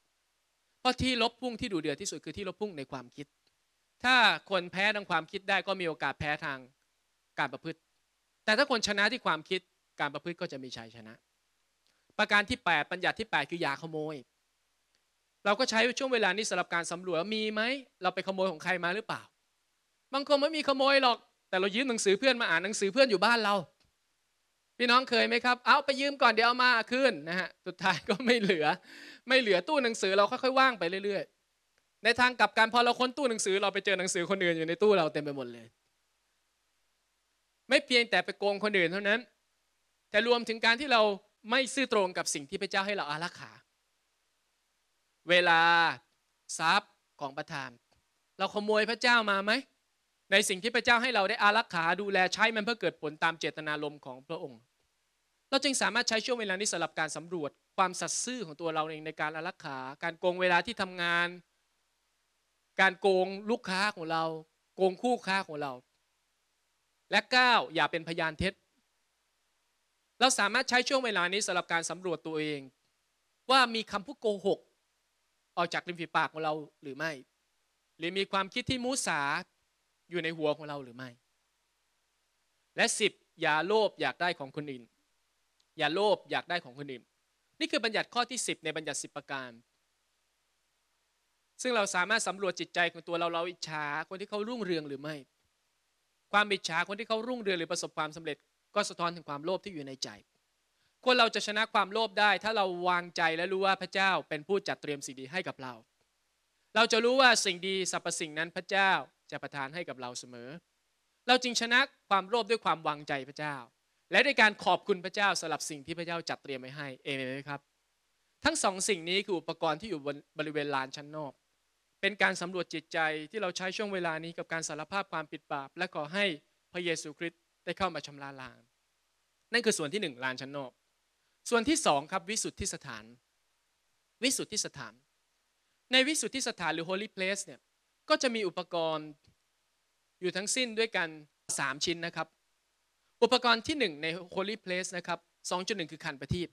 เพราะที่ลบพุ่งที่ดูเดือดที่สุดคือที่ลบพุ่งในความคิด ถ้าคนแพ้ทางความคิดได้ก็มีโอกาสแพ้ทางการประพฤติ แต่ถ้าคนชนะที่ความคิดการประพฤติก็จะมีชัยชนะประการที่8ปัญญัติที่8คืออย่าขโมย เราก็ใช้ช่วงเวลานี้สำหรับการสำรวจมีไหมเราไปขโมยของใครมาหรือเปล่า บางคนไม่มีขโมยหรอก แต่เรายืมหนังสือเพื่อนมาอ่านหนังสือเพื่อนอยู่บ้านเรา พี่น้องเคยไหมครับ เอาไปยืมก่อนเดี๋ยวเอามาคืนนะฮะสุดท้ายก็ไม่เหลือไม่เหลือตู้หนังสือเราค่อยๆว่างไปเรื่อย ๆ ในทางกลับกันพอเราค้นตู้หนังสือ เราไปเจอหนังสือคนอื่นอยู่ในตู้เราเต็มไปหมดเลย ไม่เพียงแต่ไปโกงคนอื่นเท่านั้น แต่รวมถึงการที่เราไม่ซื่อตรงกับสิ่งที่พระเจ้าให้เราอารักขา เวลา ทรัพย์ ของประทาน เราขโมยพระเจ้ามาไหม ในสิ่งที่พระเจ้าให้เราได้อารักขาดูแลใช้มันเพื่อเกิดผลตามเจตนารมณ์ของพระองค์ เราจึงสามารถใช้ช่วงเวลานี้สำหรับการสำรวจความสัตย์ซื่อของตัวเราเองในการอารักขา การโกงเวลาที่ทำงาน การโกงลูกค้าของเรา โกงคู่ค้าของเรา และ9อย่าเป็นพยานเท็จเราสามารถใช้ช่วงเวลานี้สำหรับการสำรวจตัวเอง ว่ามีคำพูดโกหกออกจากริมฝีปากของเราหรือไม่ หรือมีความคิดที่มุสาอยู่ในหัวของเราหรือไม่ และสิบอย่าโลภอยากได้ของคนอื่น อย่าโลภอยากได้ของคนอื่นนี่คือบัญญัติข้อที่ 10 ในบัญญัติ10ประการซึ่งเราสามารถสำรวจจิตใจของตัวเราเราอิจฉาคนที่เขารุ่งเรืองหรือไม่ ความอิจฉาคนที่เขารุ่งเรืองหรือประสบความสำเร็จก็สะท้อนถึงความโลภที่อยู่ในใจคนเราจะชนะความโลภได้ ถ้าเราวางใจและรู้ว่าพระเจ้าเป็นผู้จัดเตรียมสิ่งดีให้กับเรา เราจะรู้ว่าสิ่งดีสรรพสิ่งนั้นพระเจ้าจะประทานให้กับเราเสมอ เราจึงชนะความโลภด้วยความวางใจพระเจ้า และด้วยการขอบคุณพระเจ้าสำหรับสิ่งที่พระเจ้าจัดเตรียมไว้ให้ เอเมนไหมครับ ทั้งสองสิ่งนี้คืออุปกรณ์ที่อยู่บนบริเวณลานชั้นนอก เป็นการสำรวจจิตใจที่เราใช้ช่วงเวลานี้กับการสารภาพความผิดบาปและขอให้พระเยซูคริสต์ได้เข้ามาชำระล้างนั่นคือส่วนที่หนึ่งลานชั้นนอกส่วนที่สองครับวิสุทธิสถาน วิสุทธิสถาน ในวิสุทธิสถานหรือ holy place เนี่ยก็จะมีอุปกรณ์อยู่ทั้งสิ้นด้วยกัน 3 ชิ้นนะครับ อุปกรณ์ที่ 1 ใน holy place นะครับ2.1 คือคันประทีป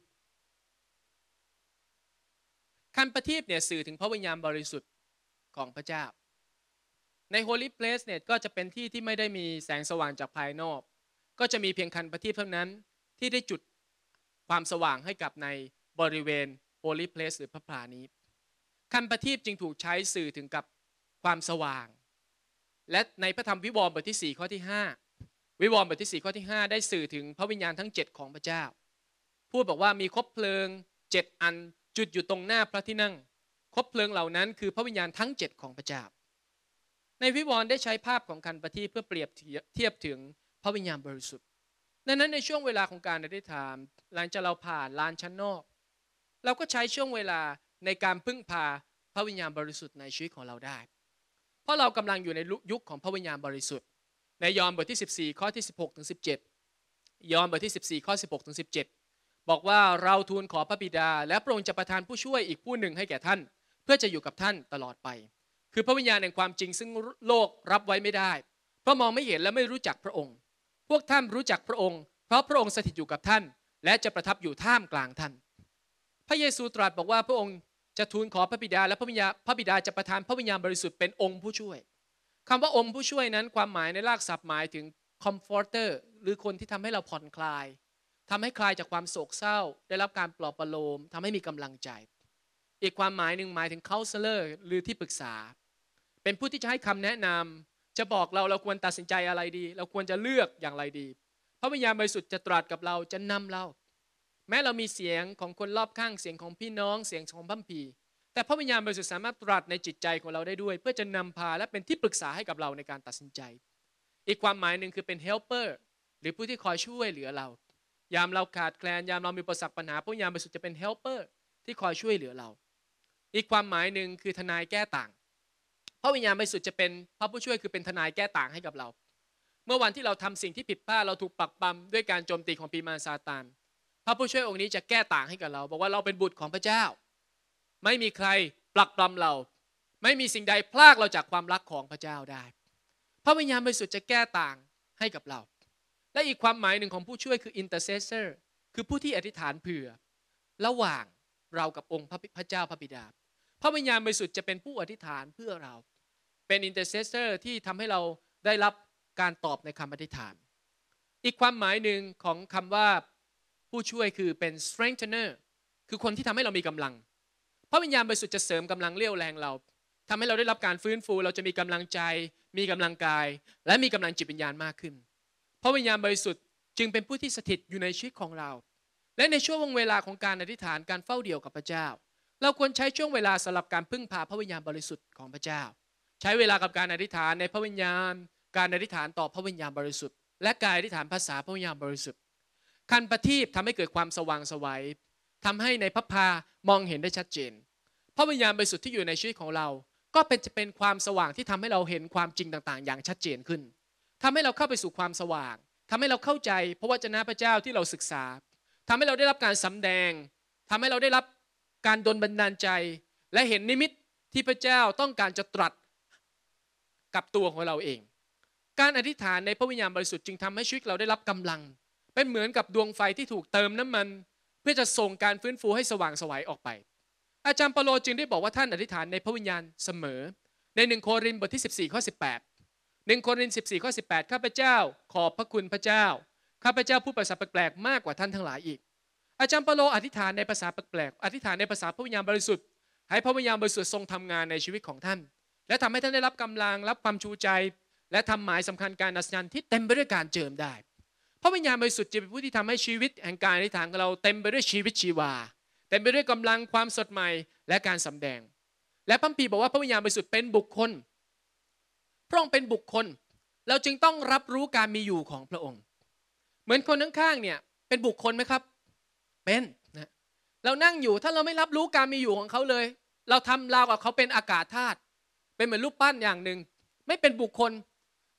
คันประทีปเนี่ยสื่อถึงพระวิญญาณบริสุทธิ์ของพระเจ้า ใน holy place เนี่ยก็จะเป็นที่ที่ไม่ได้มีแสงสว่างจากภายนอกก็จะมีเพียงคันประทีปเท่านั้น ที่ได้จุดความสว่างให้กับในบริเวณโฮลิเพลส หรือพระพรานี้ คันประทีปจึงถูกใช้สื่อถึงกับความสว่าง และในพระธรรมวิวรณ์บทที่4ข้อที่5วิวรณ์บทที่4ข้อที่5ได้สื่อถึงพระวิญญาณทั้ง 7 ของพระเจ้าพูดบอกว่ามีคบเพลิง 7 อันจุดอยู่ตรงหน้าพระที่นั่ง คบเพลิงเหล่านั้นคือพระวิญญาณทั้ง 7 ของพระเจ้าในวิวรณ์ได้ใช้ภาพของคันประทีปเพื่อเปรียบเทียบถึงพระวิญญาณบริสุทธิ์ ดังนั้นในช่วงเวลาของการอธิษฐานหลังจากเราผ่านลานชั้นนอก เราก็ใช้ช่วงเวลาในการพึ่งพาพระวิญญาณบริสุทธิ์ในชีวิตของเราได้ เพราะเรากำลังอยู่ในยุคของพระวิญญาณบริสุทธิ์ ในยอห์นบทที่ 14ข้อที่16ถึง17 ยอห์นบทที่14ข้อ16ถึง17 บอกว่าเราทูลขอพระบิดา และพระองค์จะประทานผู้ช่วยอีกผู้หนึ่งให้แก่ท่าน เพื่อจะอยู่กับท่านตลอดไป คือพระวิญญาณแห่งความจริงซึ่งโลกรับไว้ไม่ได้เพราะมองไม่เห็นและไม่รู้จักพระองค์พวกท่านรู้จักพระองค์เพราะพระองค์สถิตอยู่กับท่าน และจะประทับอยู่ท่ามกลางท่าน พระเยซูตรัสบอกว่าพระองค์จะทูลขอพระบิดาและพระบิดาพระบิดาจะประทานพระวิญญาณบริสุทธิ์เป็นองค์ผู้ช่วยคำว่าองค์ผู้ช่วยนั้นความหมายในลากศัพท์หมายถึงคอมฟอร์เตอร์หรือคนที่ทำให้เราผ่อนคลาย ทำให้คลายจากความโศกเศร้า ได้รับการปลอบประโลมทำให้มีกำลังใจ อีกความหมายหนึ่งหมายถึงคาสเลอร์หรือที่ปรึกษา เป็นผู้ที่จะให้คำแนะนำจะบอกเราเราควรตัดสินใจอะไรดี เราควรจะเลือกอย่างไรดีพระวิญญาณบริสุทธิ์จะตรัสกับเราจะนำเรา แม้เรามีเสียงของคนรอบข้างเสียงของพี่น้องเสียงของพัมพีแต่พระวิญญาณบริสุทธิ์สามารถตรัสในจิตใจของเราได้ด้วย เพื่อจะนำพาและเป็นที่ปรึกษาให้กับเราในการตัดสินใจ อีกความหมายหนึ่งคือเป็น helper หรือผู้ที่คอยช่วยเหลือเรา ยามเราขาดแคลนยามเรามีประสบปัญหาพระวิญญาณบริสุทธิ์จะเป็น helper ที่คอยช่วยเหลือเรา อีกความหมายหนึ่งคือทนายแก้ต่างระวิญญาณบริสุทธิ์จะเป็นพระผู้ช่วยคือเป็นทนายแก้ต่างให้กับเรา เมื่อวันที่เราทำสิ่งที่ผิดพลาดเราถูกปักปั๊มด้วยการโจมตีของปีมาซาตานพระผู้ช่วยองค์นี้จะแก้ต่างให้กับเรา บอกว่าเราเป็นบุตรของพระเจ้า ไม่มีใครปลักปลำเรา ไม่มีสิ่งใดพลากเราจากความรักของพระเจ้าได้ พระวิญญาณบริสุทธิ์จะแก้ต่างให้กับเราและอีกความหมายหนึ่งของผู้ช่วยคือ intercessor คือผู้ที่อธิษฐานเผื่อระหว่างเรากับองค์พระเจ้าพระบิดาพระวิญญาณบริสุทธิ์จะเป็นผู้อธิษฐานเพื่อเราเป็นอินเตอร์เซสเซอร์ที่ทำให้เราได้รับการตอบในคำอธิษฐาน อีกความหมายหนึ่งของคำว่าผู้ช่วยคือเป็น strengthener คือคนที่ทำให้เรามีกำลังพระวิญญาณบริสุทธิ์จะเสริมกำลังเลี้ยวแรงเราทำให้เราได้รับการฟื้นฟู เราจะมีกำลังใจ มีกำลังกาย และมีกำลังจิตวิญญาณมากขึ้นพระวิญญาณบริสุทธิ์จึงเป็นผู้ที่สถิตอยู่ในชีวิตของเรา และในช่วงเวลาของการอธิษฐาน การเฝ้าเดี่ยวกับพระเจ้า เราควรใช้ช่วงเวลาสำหรับการพึ่งพาพระวิญญาณบริสุทธิ์ของพระเจ้าช้เวลากับการอธิษฐานในพระวิญญาณ การอธิษฐานต่อพระวิญญาณบริสุทธิ์ และการอธิษฐานภาษาพระวิญญาณบริสุทธิ์คันประทีปทำให้เกิดความสว่างสวัยทำให้ในพระพามองเห็นได้ชัดเจน พระวิญญาณบริสุทธิ์ที่อยู่ในชีวิตของเรา ก็เป็นจะเป็นความสว่างที่ทำให้เราเห็นความจริงต่าง ๆ อย่างชัดเจนขึ้น ทำให้เราเข้าไปสู่ความสว่าง ทำให้เราเข้าใจพระวจนะพระเจ้าที่เราศึกษา ทำให้เราได้รับการสำแดง ทำให้เราได้รับการดลบันดาลใจ และเห็นนิมิตที่พระเจ้าต้องการจะตรัสกับตัวของเราเอง การอธิษฐานในพระวิญญาณบริสุทธิ์จึงทำให้ชีวิตเราได้รับกำลัง เป็นเหมือนกับดวงไฟที่ถูกเติมน้ำมัน เพื่อจะส่งการฟื้นฟูให้สว่างสวัยออกไป อาจารย์เปโลจึงได้บอกว่าท่านอธิษฐานในพระวิญญาณเสมอ ในหนึ่งโครินธ์บทที่ 14 ข้อ 18งโครินธ์14 ข้อ 18 ข้าพเจ้า ขอบพระคุณพระเจ้า ข้าพเจ้าพูดภาษาแปลกๆมากกว่าท่านทั้งหลายอีก อาจารย์เปโลอธิษฐานในภาษาแปลกๆอธิษฐานในภาษาพระวิญญาณบริสุทธิ์ให้พระวิญญาณบริสุทธิ์ทรงทำงานในชีวิตของท่านและทำให้ท่านได้รับกำลังรับความชูใจ และทำหมายสำคัญการอัศจรรย์ที่เต็มไปด้วยการเจิมได้พระวิญญาณบริสุทธิ์จะเป็นผู้ที่ทำให้ชีวิตแห่งการอธิษฐานของเราเต็มไปด้วยชีวิตชีวา เต็มไปด้วยกำลังความสดใหม่และการสำแดง และพระพีบอกว่าพระวิญญาณบริสุทธิ์เป็นบุคคลพระองค์เป็นบุคคล เราจึงต้องรับรู้การมีอยู่ของพระองค์ เหมือนคนข้างๆเนี่ยเป็นบุคคลไหมครับ เป็นนะเรานั่งอยู่ถ้าเราไม่รับรู้การมีอยู่ของเขาเลย เราทำราวกับเขาเป็นอากาศธาตุเป็นเหมือนรูปปั้นอย่างหนึ่ง ไม่เป็นบุคคล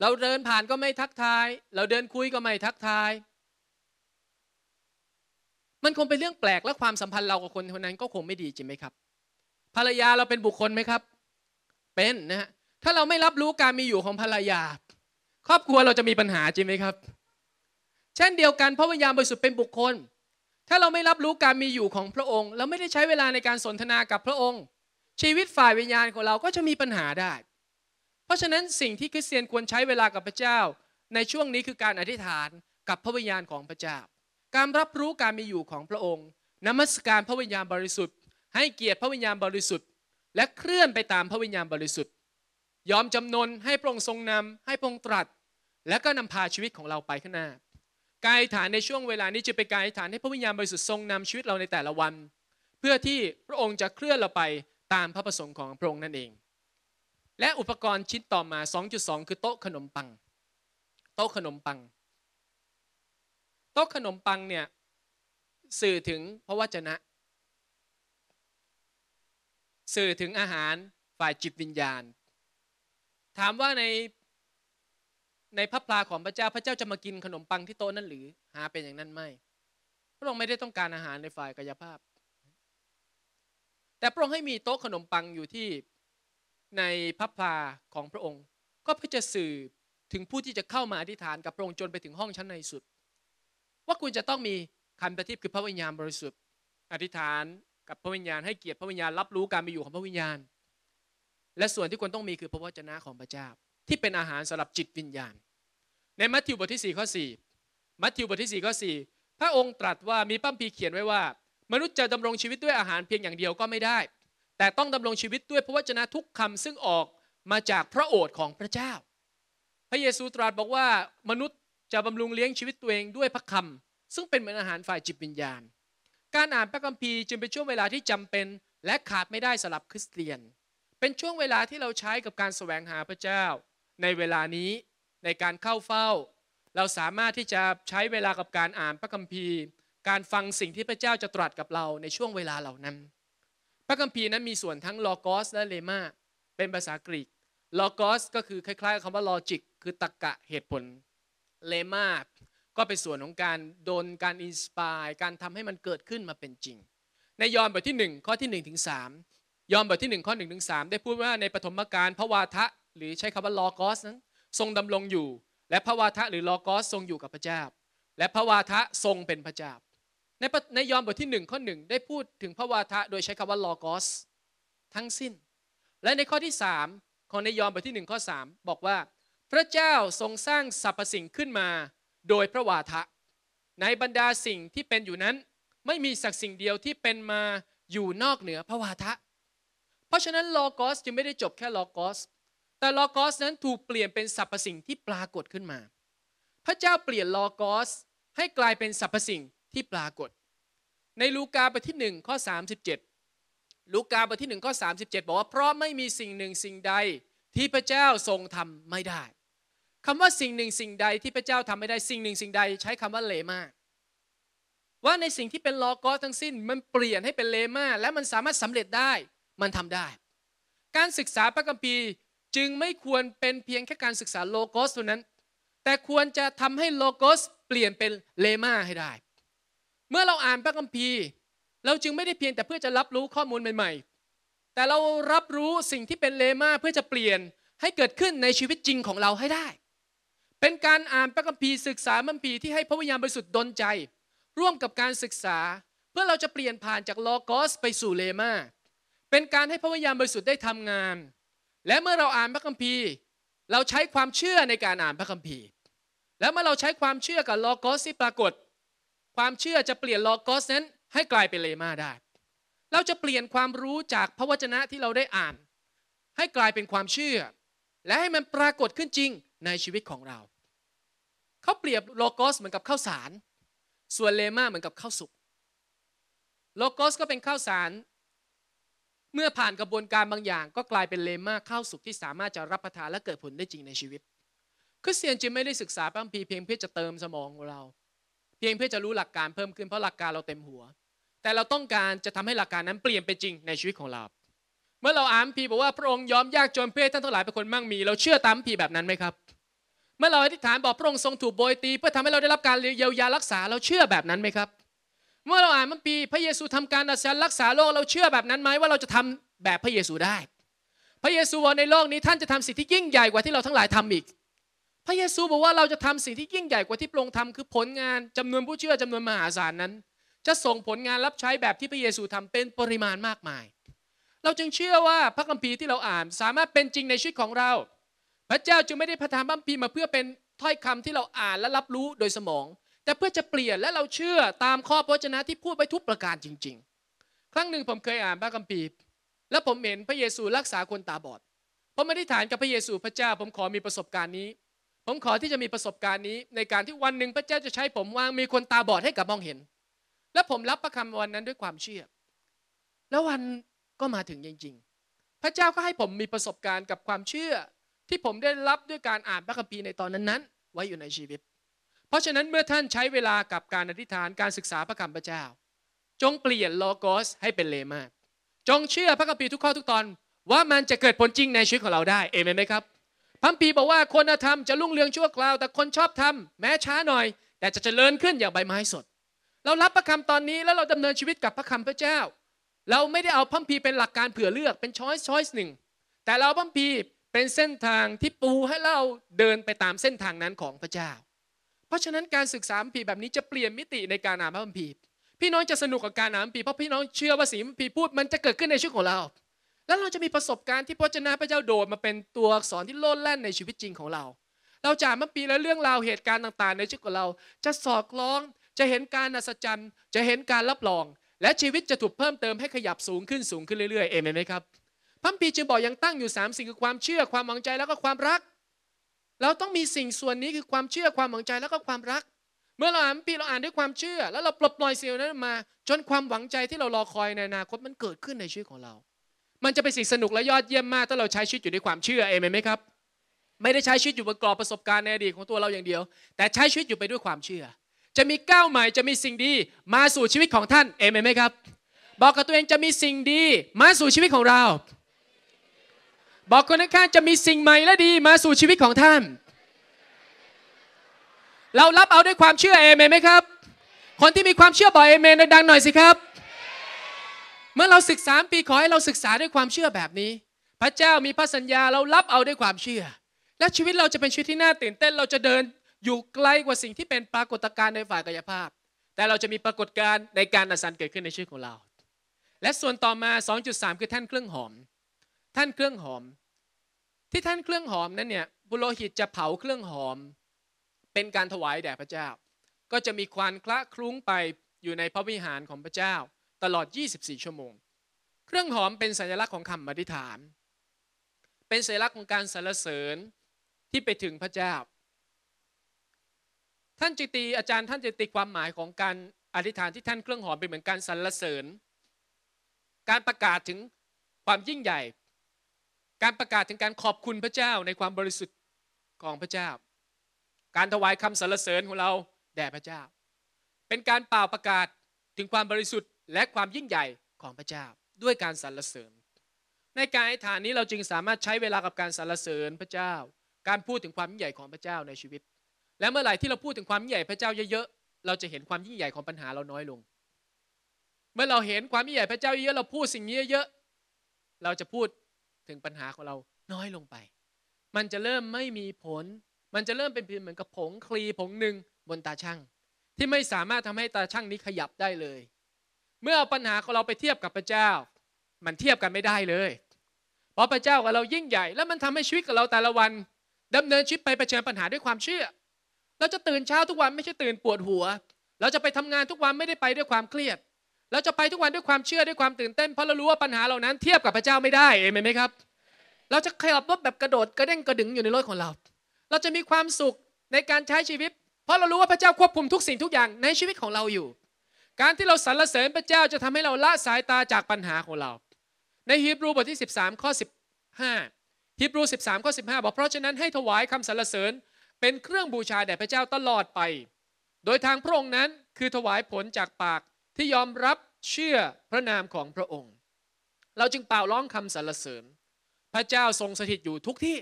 เราเดินผ่านก็ไม่ทักทาย เราเดินคุยก็ไม่ทักทาย มันคงเป็นเรื่องแปลกและความสัมพันธ์เรา กับคนคนนั้นก็คงไม่ดีจริงไหมครับ ภรรยาเราเป็นบุคคลไหมครับ เป็นนะฮะถ้าเราไม่รับรู้การมีอยู่ของภรรยา ครอบครัวเราจะมีปัญหาจริงไหมครับ เช่นเดียวกันพระวิญญาณบริสุทธิ์เป็นบุคคล ถ้าเราไม่รับรู้การมีอยู่ของพระองค์เราไม่ได้ใช้เวลาในการสนทนา กับพระองค์ชีวิตฝ่ายวิญญาณของเราก็จะมีปัญหาได้ เพราะฉะนั้นสิ่งที่คริสเตียนควรใช้เวลากับพระเจ้า ในช่วงนี้คือการอธิษฐานกับพระวิญญาณของพระเจ้า การรับรู้การมีอยู่ของพระองค์ นมัสการพระวิญญาณบริสุทธิ์ ให้เกียรติพระวิญญาณบริสุทธิ์ และเคลื่อนไปตามพระวิญญาณบริสุทธิ์ ยอมจำนนให้พระองค์ทรงนำ ให้พระองค์ตรัส และก็นำพาชีวิตของเราไปข้างหน้า การอธิษฐานในช่วงเวลานี้จะเป็นการอธิษฐานให้พระวิญญาณบริสุทธิ์ทรงนำชีวิตเราในแต่ละวัน เพื่อที่พระองค์จะเคลื่อนเราไปตามพระประสงค์ของพระองค์นั่นเอง และอุปกรณ์ชิ้นต่อมา 2.2 คือโต๊ะขนมปัง โต๊ะขนมปัง โต๊ะขนมปังเนี่ยสื่อถึงพระวจนะ สื่อถึงอาหารฝ่ายจิตวิญญาณ ถามว่าในในพระพลาของพระเจ้าพระเจ้าจะมากินขนมปังที่โต๊ะนั่นหรือ หาเป็นอย่างนั้นไม่ พระองค์ไม่ได้ต้องการอาหารในฝ่ายกายภาพแต่พระองค์ให้มีโต๊ะขนมปังอยู่ที่ในพระพลาของพระองค์ ก็เพื่อจะสื่อถึงผู้ที่จะเข้ามาอธิษฐานกับพระองค์จนไปถึงห้องชั้นในสุด ว่าคุณจะต้องมีคันประทีปคือพระวิญญาณบริสุทธิ์ อธิษฐานกับพระวิญญาณให้เกียรติพระวิญญาณรับรู้การมีอยู่ของพระวิญญาณ และส่วนที่ควรต้องมีคือพระวจนะของพระเจ้าที่เป็นอาหารสำหรับจิตวิญญาณ ในมัทธิวบทที่4ข้อ4มัทธิวบทที่4ข้อ4พระองค์ตรัสว่ามีปั้มพีเขียนไว้ว่ามนุษย์จะดำรงชีวิตด้วยอาหารเพียงอย่างเดียวก็ไม่ได้ แต่ต้องดำรงชีวิตด้วยพระวจนะทุกคำซึ่งออกมาจากพระโอษฐ์ของพระเจ้า พระเยซูตรัสบอกว่า มนุษย์จะบำรุงเลี้ยงชีวิตตัวเองด้วยพระคำซึ่งเป็นเหมือนอาหารฝ่ายจิตวิญญาณ การอ่านพระคัมภีร์จึงเป็นช่วงเวลาที่จำเป็น และขาดไม่ได้สำหรับคริสเตียน เป็นช่วงเวลาที่เราใช้กับการแสวงหาพระเจ้า ในเวลานี้ในการเข้าเฝ้า เราสามารถที่จะใช้เวลากับการอ่านพระคัมภีร์การฟังสิ่งที่พระเจ้าจะตรัสกับเราในช่วงเวลาเหล่านั้น พระคัมภีร์นั้นมีส่วนทั้งลอกอสและเลมาเป็นภาษากรีกลอกอสก็คือคล้ายๆคำว่าลอจิกคือตรรกะเหตุผล เลมาก็เป็นส่วนของการโดนการอินสปายการทำให้มันเกิดขึ้นมาเป็นจริง ในยอห์นบทที่1ข้อที่1ถึง3ยอห์นบทที่ 1 ข้อ1ถึง3ได้พูดว่าในปฐมกาลพระวาทะ หรือใช้คำว่าลอกอสนั้นทรงดำรงอยู่ และพระวาทะหรือลอกอสทรงอยู่กับพระเจ้า และพระวาทะทรงเป็นพระเจ้าในในยอห์นบทที่1ข้อหนึ่งได้พูดถึงพระวาทะโดยใช้คำว่าลอกอสทั้งสิ้น และในข้อที่ 3 ของในยอห์นบทที่1ข้อ3บอกว่า พระเจ้าทรงสร้างสรรพสิ่งขึ้นมา โดยพระวาทะในบรรดาสิ่งที่เป็นอยู่นั้น ไม่มีสักสิ่งเดียวที่เป็นมาอยู่นอกเหนือพระวาทะเพราะฉะนั้นลอกอสจึงไม่ได้จบแค่ลอกอสแต่ลอกอสนั้นถูกเปลี่ยนเป็นสรรพสิ่งที่ปรากฏขึ้นมา พระเจ้าเปลี่ยนลอกอสให้กลายเป็นสรรพสิ่งที่ปรากฏ ในลูกาบทที่1ข้อ 37ลูกาบทที่1ข้อ37บอกว่า เพราะไม่มีสิ่งหนึ่งสิ่งใดที่พระเจ้าทรงทำไม่ได้ คำว่าสิ่งหนึ่งสิ่งใดที่พระเจ้าทำไม่ได้สิ่งหนึ่งสิ่งใดใช้คำว่าเลมาว่าในสิ่งที่เป็นลอกอทั้งสิ้นมันเปลี่ยนให้เป็นเลมาและมันสามารถสำเร็จได้มันทำได้ การศึกษาพระคัมภีร์จึงไม่ควรเป็นเพียงแค่การศึกษาโลโกสเท่านั้น แต่ควรจะทำให้โลโกสเปลี่ยนเป็นเลมาให้ได้เมื่อเราอ่านพระคัมภีร์ เราจึงไม่ได้เพียงแต่เพื่อจะรับรู้ข้อมูลใหม่ๆ แต่เรารับรู้สิ่งที่เป็นเลมาเพื่อจะเปลี่ยนให้เกิดขึ้นในชีวิตจริงของเราให้ได้ เป็นการอ่านพระคัมภีร์ศึกษาพระคัมภีร์ที่ให้พระวิญญาณบริสุทธิ์ดนใจ ร่วมกับการศึกษา เพื่อเราจะเปลี่ยนผ่านจากลอกอสไปสู่เลมา เป็นการให้พระวิญญาณบริสุทธิ์ได้ทำงาน และเมื่อเราอ่านพระคัมภีร์ เราใช้ความเชื่อในการอ่านพระคัมภีร์ และเมื่อเราใช้ความเชื่อกับลอกอสที่ปรากฏความเชื่อจะเปลี่ยนลอกอสนั้นให้กลายเป็นเลมาได้ เราจะเปลี่ยนความรู้จากพระวจนะที่เราได้อ่านให้กลายเป็นความเชื่อ และให้มันปรากฏขึ้นจริงในชีวิตของเรา เขาเปรียบลอกสเหมือนกับข้าวสาร ส่วนเลมาเหมือนกับข้าวสุกลอกสก็เป็นข้าวสาร เมื่อผ่านกระบวนการบางอย่างก็กลายเป็นเลมาข้าวสุกที่สามารถจะรับประทานและเกิดผลได้จริงในชีวิตคริสเตียนจึงไม่ได้ศึกษาพระคัมภีร์เพียงเพื่อจะเติมสมองของเราเพียงเพื่อจะรู้หลักการเพิ่มขึ้นเพราะหลักการเราเต็มหัว แต่เราต้องการจะทำให้หลักการนั้นเปลี่ยนเป็นจริงในชีวิตของเราเมื่อเราอ่านพีบอกว่าพระองค์ยอมยากจนเพื่อท่านทั้งหลายเป็นคนมั่งมี เราเชื่อตามพีแบบนั้นไหมครับ เมื่อเราอธิษฐานบอกพระองค์ทรงถูกโบยตีเพื่อทำให้เราได้รับการเยียวยารักษาเราเชื่อแบบนั้นไหมครับ เมื่อเราอ่านมัมปีพระเยซูทำการอัศจรรย์รักษาโรคเราเชื่อแบบนั้นไหมว่าเราจะทำแบบพระเยซูได้ พระเยซูในโลกนี้ท่านจะทำสิ่งที่ยิ่งใหญ่กว่าที่เราทั้งหลายทำอีกพระเยซูบอกว่าเราจะทำสิ่งที่ยิ่งใหญ่กว่าที่พระองค์ทำคือผลงานจำนวนผู้เชื่อจำนวนมหาศาลนั้น จะส่งผลงานรับใช้แบบที่พระเยซูทำเป็นปริมาณมากมาย เราจึงเชื่อว่าพระคัมภีร์ที่เราอ่านสามารถเป็นจริงในชีวิตของเรา พระเจ้าจึงไม่ได้ประทานพระคัมภีร์มาเพื่อเป็นถ้อยคำที่เราอ่านและรับรู้โดยสมอง แต่เพื่อจะเปลี่ยนและเราเชื่อตามข้อพระวจนะที่พูดไปทุกประการจริง ๆ ครั้งหนึ่งผมเคยอ่านพระคัมภีร์และผมเห็นพระเยซูรักษาคนตาบอดผมม่ไิ้ฐานกับพระเยซูพระเจ้าผมขอมีประสบการณ์นี้ผมขอที่จะมีประสบการณ์นี้ในการที่วันหนึ่งพระเจ้าจะใช้ผมวางมีคนตาบอดให้กับมองเห็น และผมรับประคำวันนั้นด้วยความเชื่อ แล้ววันก็มาถึงจริงๆ พระเจ้าก็ให้ผมมีประสบการณ์กับความเชื่อที่ผมได้รับด้วยการอ่านพระคัมภีร์ในตอนนั้นๆ ไว้อยู่ในชีวิต เพราะฉะนั้นเมื่อท่านใช้เวลากับการอธิษฐานการศึกษาพระคำพระเจ้า จงเปลี่ยนโลโกสให้เป็นเลมาจงเชื่อพระคัมภีร์ทุกข้อทุกตอน ว่ามันจะเกิดผลจริงในชีวิตของเราได้เอเมนไหมครับพัมพีบอกว่าคนธรรมจะรุ่งเรืองชั่วคราวแต่คนชอบทำแม้ช้าหน่อย แต่จะเจริญขึ้นอย่างใบไม้สด เรารับพระคำตอนนี้แล้วเราดำเนินชีวิตกับพระคำพระเจ้า เราไม่ได้เอาพัมพีเป็นหลักการเผื่อเลือกเป็นช้อยส์ช้อยส์หนึ่ง แต่เราพัมพีเป็นเส้นทางที่ปูให้เราเดินไปตามเส้นทางนั้นของพระเจ้า เพราะฉะนั้นการศึกษาพัมพีแบบนี้จะเปลี่ยนมิติในการอ่านพระคัมภีร์พี่น้องจะสนุกกับการอ่านคัมภีร์เพราะพี่น้องเชื่อว่าสิ่งพัมพีพูดมันจะเกิดขึ้นในชีวิตของเราแล้วเราจะมีประสบการณ์ที่พระเจ้าพระเจ้าโดดมาเป็นตัวอักษรที่โลดแล่นในชีวิตจริงของเรา เราจามาปีและเรื่องราวเหตุการณ์ต่างๆ ในชีวิตของเราจะสอดคล้อง จะเห็นการอัศจรรย์ จะเห็นการรับรอง และชีวิตจะถูกเพิ่มเติมให้ขยับสูงขึ้นสูงขึ้นเรื่อย ๆเองไหมครับพระปีจึงบอกยังตั้งอยู่ 3 สิ่งคือความเชื่อความหวังใจแล้วก็ความรัก เราต้องมีสิ่งส่วนนี้คือความเชื่อความหวังใจแล้วก็ความรัก เมื่อเราอ่านปีเราอ่านด้วยความเชื่อ แล้วเราปลดปล่อยสิ่งนั้นมา จนความหวังใจที่เรารอคอยในอนาคตมันเกิดขึ้นในชีวิตของเรามันจะเป็นสิ่งสนุกและยอดเยี่ยมมากถ้าเราใช้ชีวิตอยู่ในความเชื่อเองไหมครับ ไม่ได้ใช้ชีวิตอยู่บนกรอบประสบการณ์ในอดีตของตัวเราอย่างเดียว แต่ใช้ชีวิตอยู่ไปด้วยความเชื่อ จะมีก้าวใหม่จะมีสิ่งดีมาสู่ชีวิตของท่านเองไหมครับบอกกับตัวเองจะมีสิ่งดีมาสู่ชีวิตของเรา บอกคนข้างจะมีสิ่งใหม่และดีมาสู่ชีวิตของท่าน เรารับเอาด้วยความเชื่อเอเมนไหมครับ คนที่มีความเชื่อบอกเอเมนดังหน่อยสิครับเมื่อเราศึกษา ปีขอให้เราศึกษาด้วยความเชื่อแบบนี้ พระเจ้ามีพระสัญญาเรารับเอาด้วยความเชื่อ และชีวิตเราจะเป็นชีวิตที่น่าตื่นเต้น เราจะเดินอยู่ไกลกว่าสิ่งที่เป็นปรากฏการณ์ในฝ่ายกายภาพ แต่เราจะมีปรากฏการณ์ในการอัศจรรย์เกิดขึ้นในชีวิตของเรา และส่วนต่อมา 2.3 คือ ท่านเครื่องหอม ท่านเครื่องหอม ที่ท่านเครื่องหอมนั้นเนี่ยบุโรหิตจะเผาเครื่องหอม เป็นการถวายแด่พระเจ้า ก็จะมีควันคละคลุ้งไปอยู่ในพระวิหารของพระเจ้าตลอด 24 ชั่วโมง เครื่องหอมเป็นสัญลักษณ์ของคำอธิษฐาน เป็นสัญลักษณ์ของการสรรเสริญที่ไปถึงพระเจ้า ท่านจิตีอาจารย์ท่านจิตีความหมายของการอธิษฐานที่ท่านเครื่องหอมเป็นเหมือนการสรรเสริญ การประกาศถึงความยิ่งใหญ่ การประกาศถึงการขอบคุณพระเจ้าในความบริสุทธิ์ของพระเจ้า การถวายคำสรรเสริญของเราแด่พระเจ้า เป็นการเป่าประกาศถึงความบริสุทธิ์และความยิ่งใหญ่ของพระเจ้าด้วยการสรรเสริญในการอธิษฐานนี้เราจึงสามารถใช้เวลากับการสรรเสริญพระเจ้า การพูดถึงความยิ่งใหญ่ของพระเจ้าในชีวิต และเมื่อไหร่ที่เราพูดถึงความยิ่งใหญ่พระเจ้าเยอะๆเราจะเห็นความยิ่งใหญ่ของปัญหาเราน้อยลง เมื่อเราเห็นความยิ่งใหญ่พระเจ้าเยอะ เราพูดสิ่งนี้เยอะเราจะพูดถึงปัญหาของเราน้อยลงไป มันจะเริ่มไม่มีผล มันจะเริ่มเป็นเพียงเหมือนกับผงคลีผงหนึ่งบนตาช่างที่ไม่สามารถทำให้ตาช่างนี้ขยับได้เลยเมื่อเอาปัญหาของเราไปเทียบกับพระเจ้า มันเทียบกันไม่ได้เลย เพราะพระเจ้ากับเรายิ่งใหญ่ แล้วมันทำให้ชีวิตของเราแต่ละวัน ดำเนินชีวิตไปเผชิญปัญหาด้วยความเชื่อ เราจะตื่นเช้าทุกวันไม่ใช่ตื่นปวดหัว เราจะไปทำงานทุกวันไม่ได้ไปด้วยความเครียดเราจะไปทุกวันด้วยความเชื่อด้วยความตื่นเต้น เพราะเรารู้ว่าปัญหาเหล่านั้นเทียบกับพระเจ้าไม่ได้ เองไหมครับ เราจะขับรถแบบกระโดดกระเด้งกระดึงอยู่ในรถของเรา เราจะมีความสุขในการใช้ชีวิต เพราะเรารู้ว่าพระเจ้าควบคุมทุกสิ่งทุกอย่างในชีวิตของเราอยู่การที่เราสรรเสริญพระเจ้าจะทำให้เราละสายตาจากปัญหาของเรา ในฮีบรูบทที่ 13 ข้อ 15ฮีบรู13ข้อ15 บอกเพราะฉะนั้นให้ถวายคำสรรเสริญ เป็นเครื่องบูชาแด่พระเจ้าตลอดไป โดยทางพระองค์นั้นคือถวายผลจากปากที่ยอมรับเชื่อพระนามของพระองค์ เราจึงเป่าร้องคำสรรเสริญ พระเจ้าทรงสถิตอยู่ทุกที่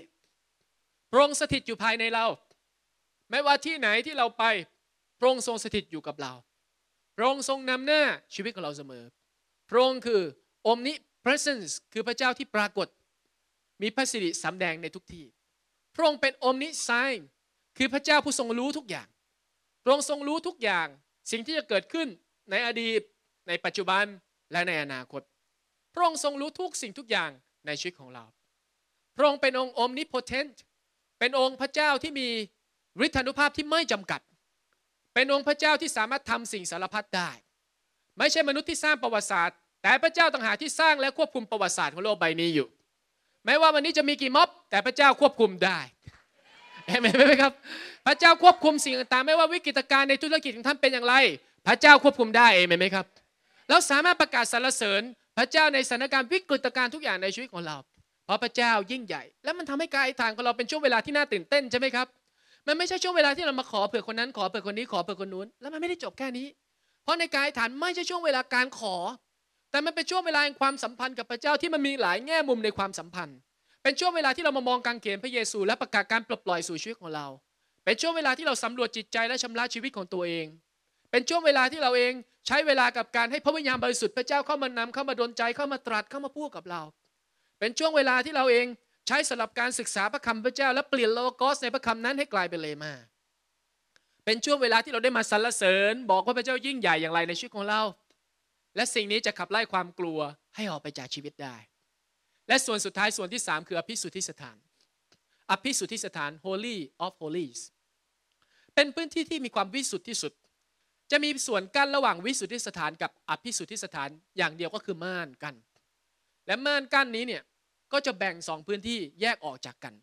พระองค์สถิตอยู่ภายในเรา ไม่ว่าที่ไหนที่เราไป พระองค์ทรงสถิตอยู่กับเราพระองค์ทรงนำหน้าชีวิตของเราเสมอ พระองค์คือ omnipresence คือพระเจ้าที่ปรากฏ มีพระสิริสำแดงในทุกที่ พระองค์เป็น omniscient คือพระเจ้าผู้ทรงรู้ทุกอย่าง พระองค์ทรงรู้ทุกอย่าง สิ่งที่จะเกิดขึ้นในอดีตในปัจจุบันและในอนาคต พระองค์ทรงรู้ทุกสิ่งทุกอย่างในชีวิตของเรา พระองค์เป็นองค์ omnipotent เป็นองค์พระเจ้าที่มีฤทธานุภาพที่ไม่จำกัดเป็นองค์พระเจ้าที่สามารถทำสิ่งสารพัดได้ ไม่ใช่มนุษย์ที่สร้างประวัติศาสตร์ แต่พระเจ้าต่างหากที่สร้างและควบคุมประวัติศาสตร์ของโลกใบนี้อยู่ แม้ว่าวันนี้จะมีกี่ม็อบ แต่พระเจ้าควบคุมได้เห็นไหมครับพระเจ้าควบคุมสิ่งต่างๆไม่ว่าวิกฤตการณ์ในธุรกิจของท่านเป็นอย่างไร พระเจ้าควบคุมได้เองไหมครับเราสามารถประกาศสรรเสริญพระเจ้าในสถานการณ์วิกฤตการณ์ทุกอย่างในชีวิตของเรา เพราะพระเจ้ายิ่งใหญ่ และมันทำให้การอธิษฐานของเราเป็นช่วงเวลาที่น่าตื่นเต้นใช่ไหมครับมันไม่ใช่ช่วงเวลาที่เรามาขอเผื่อคนนั้นขอเผื่อคนนี้ขอเผื่อคนนู้นแล้วมันไม่ได้จบแค่นี้ เพราะในกายฐานไม่ใช่ช่วงเวลาการขอ แต่มันเป็นช่วงเวลาแห่งความสัมพันธ์กับพระเจ้าที่มันมีหลายแง่มุมในความสัมพันธ์ เป็นช่วงเวลาที่เรามามองการเขนพระเยซูและประกาศการปลดปล่อยสู่ชีวิตของเรา เป็นช่วงเวลาที่เราสำรวจจิตใจและชำระชีวิตของตัวเอง เป็นช่วงเวลาที่เราเองใช้เวลากับการให้พระวิญญาณบริสุทธิ์พระเจ้าเข้ามานำเข้ามาดลใจเข้ามาตรัสเข้ามาพูดกับเรา เป็นช่วงเวลาที่เราเองใช้สำหรับการศึกษาพระคำพระเจ้าและเปลี่ยนโลโกสในพระคำนั้นให้กลายเป็นเลมา เป็นช่วงเวลาที่เราได้มาสรรเสริญ บอกว่าพระเจ้ายิ่งใหญ่อย่างไรในชีวิตของเรา และสิ่งนี้จะขับไล่ความกลัวให้ออกไปจากชีวิตได้ และส่วนสุดท้ายส่วนที่3คืออภิสุทธิสถาน อภิสุทธิสถาน Holy of Holies เป็นพื้นที่ที่มีความวิสุทธิที่สุด จะมีส่วนกั้นระหว่างวิสุทธิสถานกับอภิสุทธิสถาน อย่างเดียวก็คือม่านกั้น และม่านกั้นนี้เนี่ยก็จะแบ่งสองพื้นที่แยกออกจากกัน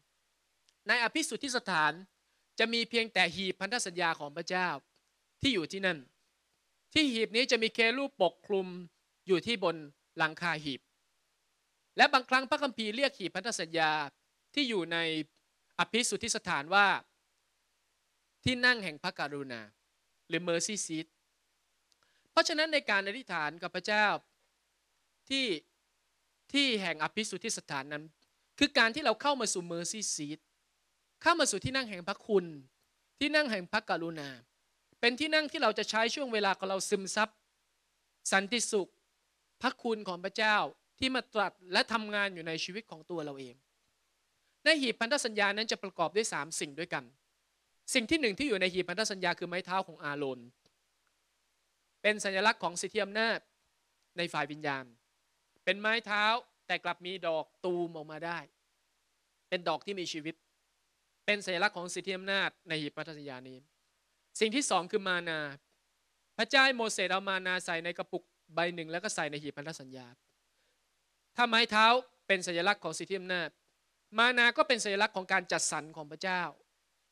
ในอภิสุทธิสถานจะมีเพียงแต่หีบพันธสัญญาของพระเจ้าที่อยู่ที่นั่น ที่หีบนี้จะมีเครูปปกคลุมอยู่ที่บนหลังคาหีบ และบางครั้งพระคัมภีร์เรียกหีบพันธสัญญาที่อยู่ในอภิสุทธิสถานว่า ที่นั่งแห่งพระกรุณา หรือ mercy seat เพราะฉะนั้นในการอธิษฐานกับพระเจ้าที่ที่แห่งอภิสุทธิสถานนั้น คือการที่เราเข้ามาสู่เมอร์ซี่ซีทเข้ามาสู่ที่นั่งแห่งพระคุณ ที่นั่งแห่งพระกรุณา เป็นที่นั่งที่เราจะใช้ช่วงเวลาของเราซึมซับสันติสุขพระคุณของพระเจ้าที่มาตรัสและทำงานอยู่ในชีวิตของตัวเราเอง ในหีบพันธสัญญานั้นจะประกอบด้วย 3 สิ่งด้วยกัน สิ่งที่หนึ่งที่อยู่ในหีบพันธสัญญาคือไม้เท้าของอาโรนเป็นสัญลักษณ์ของสิทธิอำนาจในฝ่ายวิญญาณเป็นไม้เท้าแต่กลับมีดอกตูมออกมาได้ เป็นดอกที่มีชีวิต เป็นสัญลักษณ์ของสิทธิอำนาจในหีบพัญญานี้สิ่งที่สองคือมานา พระเจ้าโมเสสเอามานาใส่ในกระปุกใบหนึ่งแล้วก็ใส่ในหีบพันธสัญญาถ้าไม้เท้าเป็นสัญลักษณ์ของสิทธิอำนาจมานาก็เป็นสัญลักษณ์ของการจัดสรรของพระเจ้า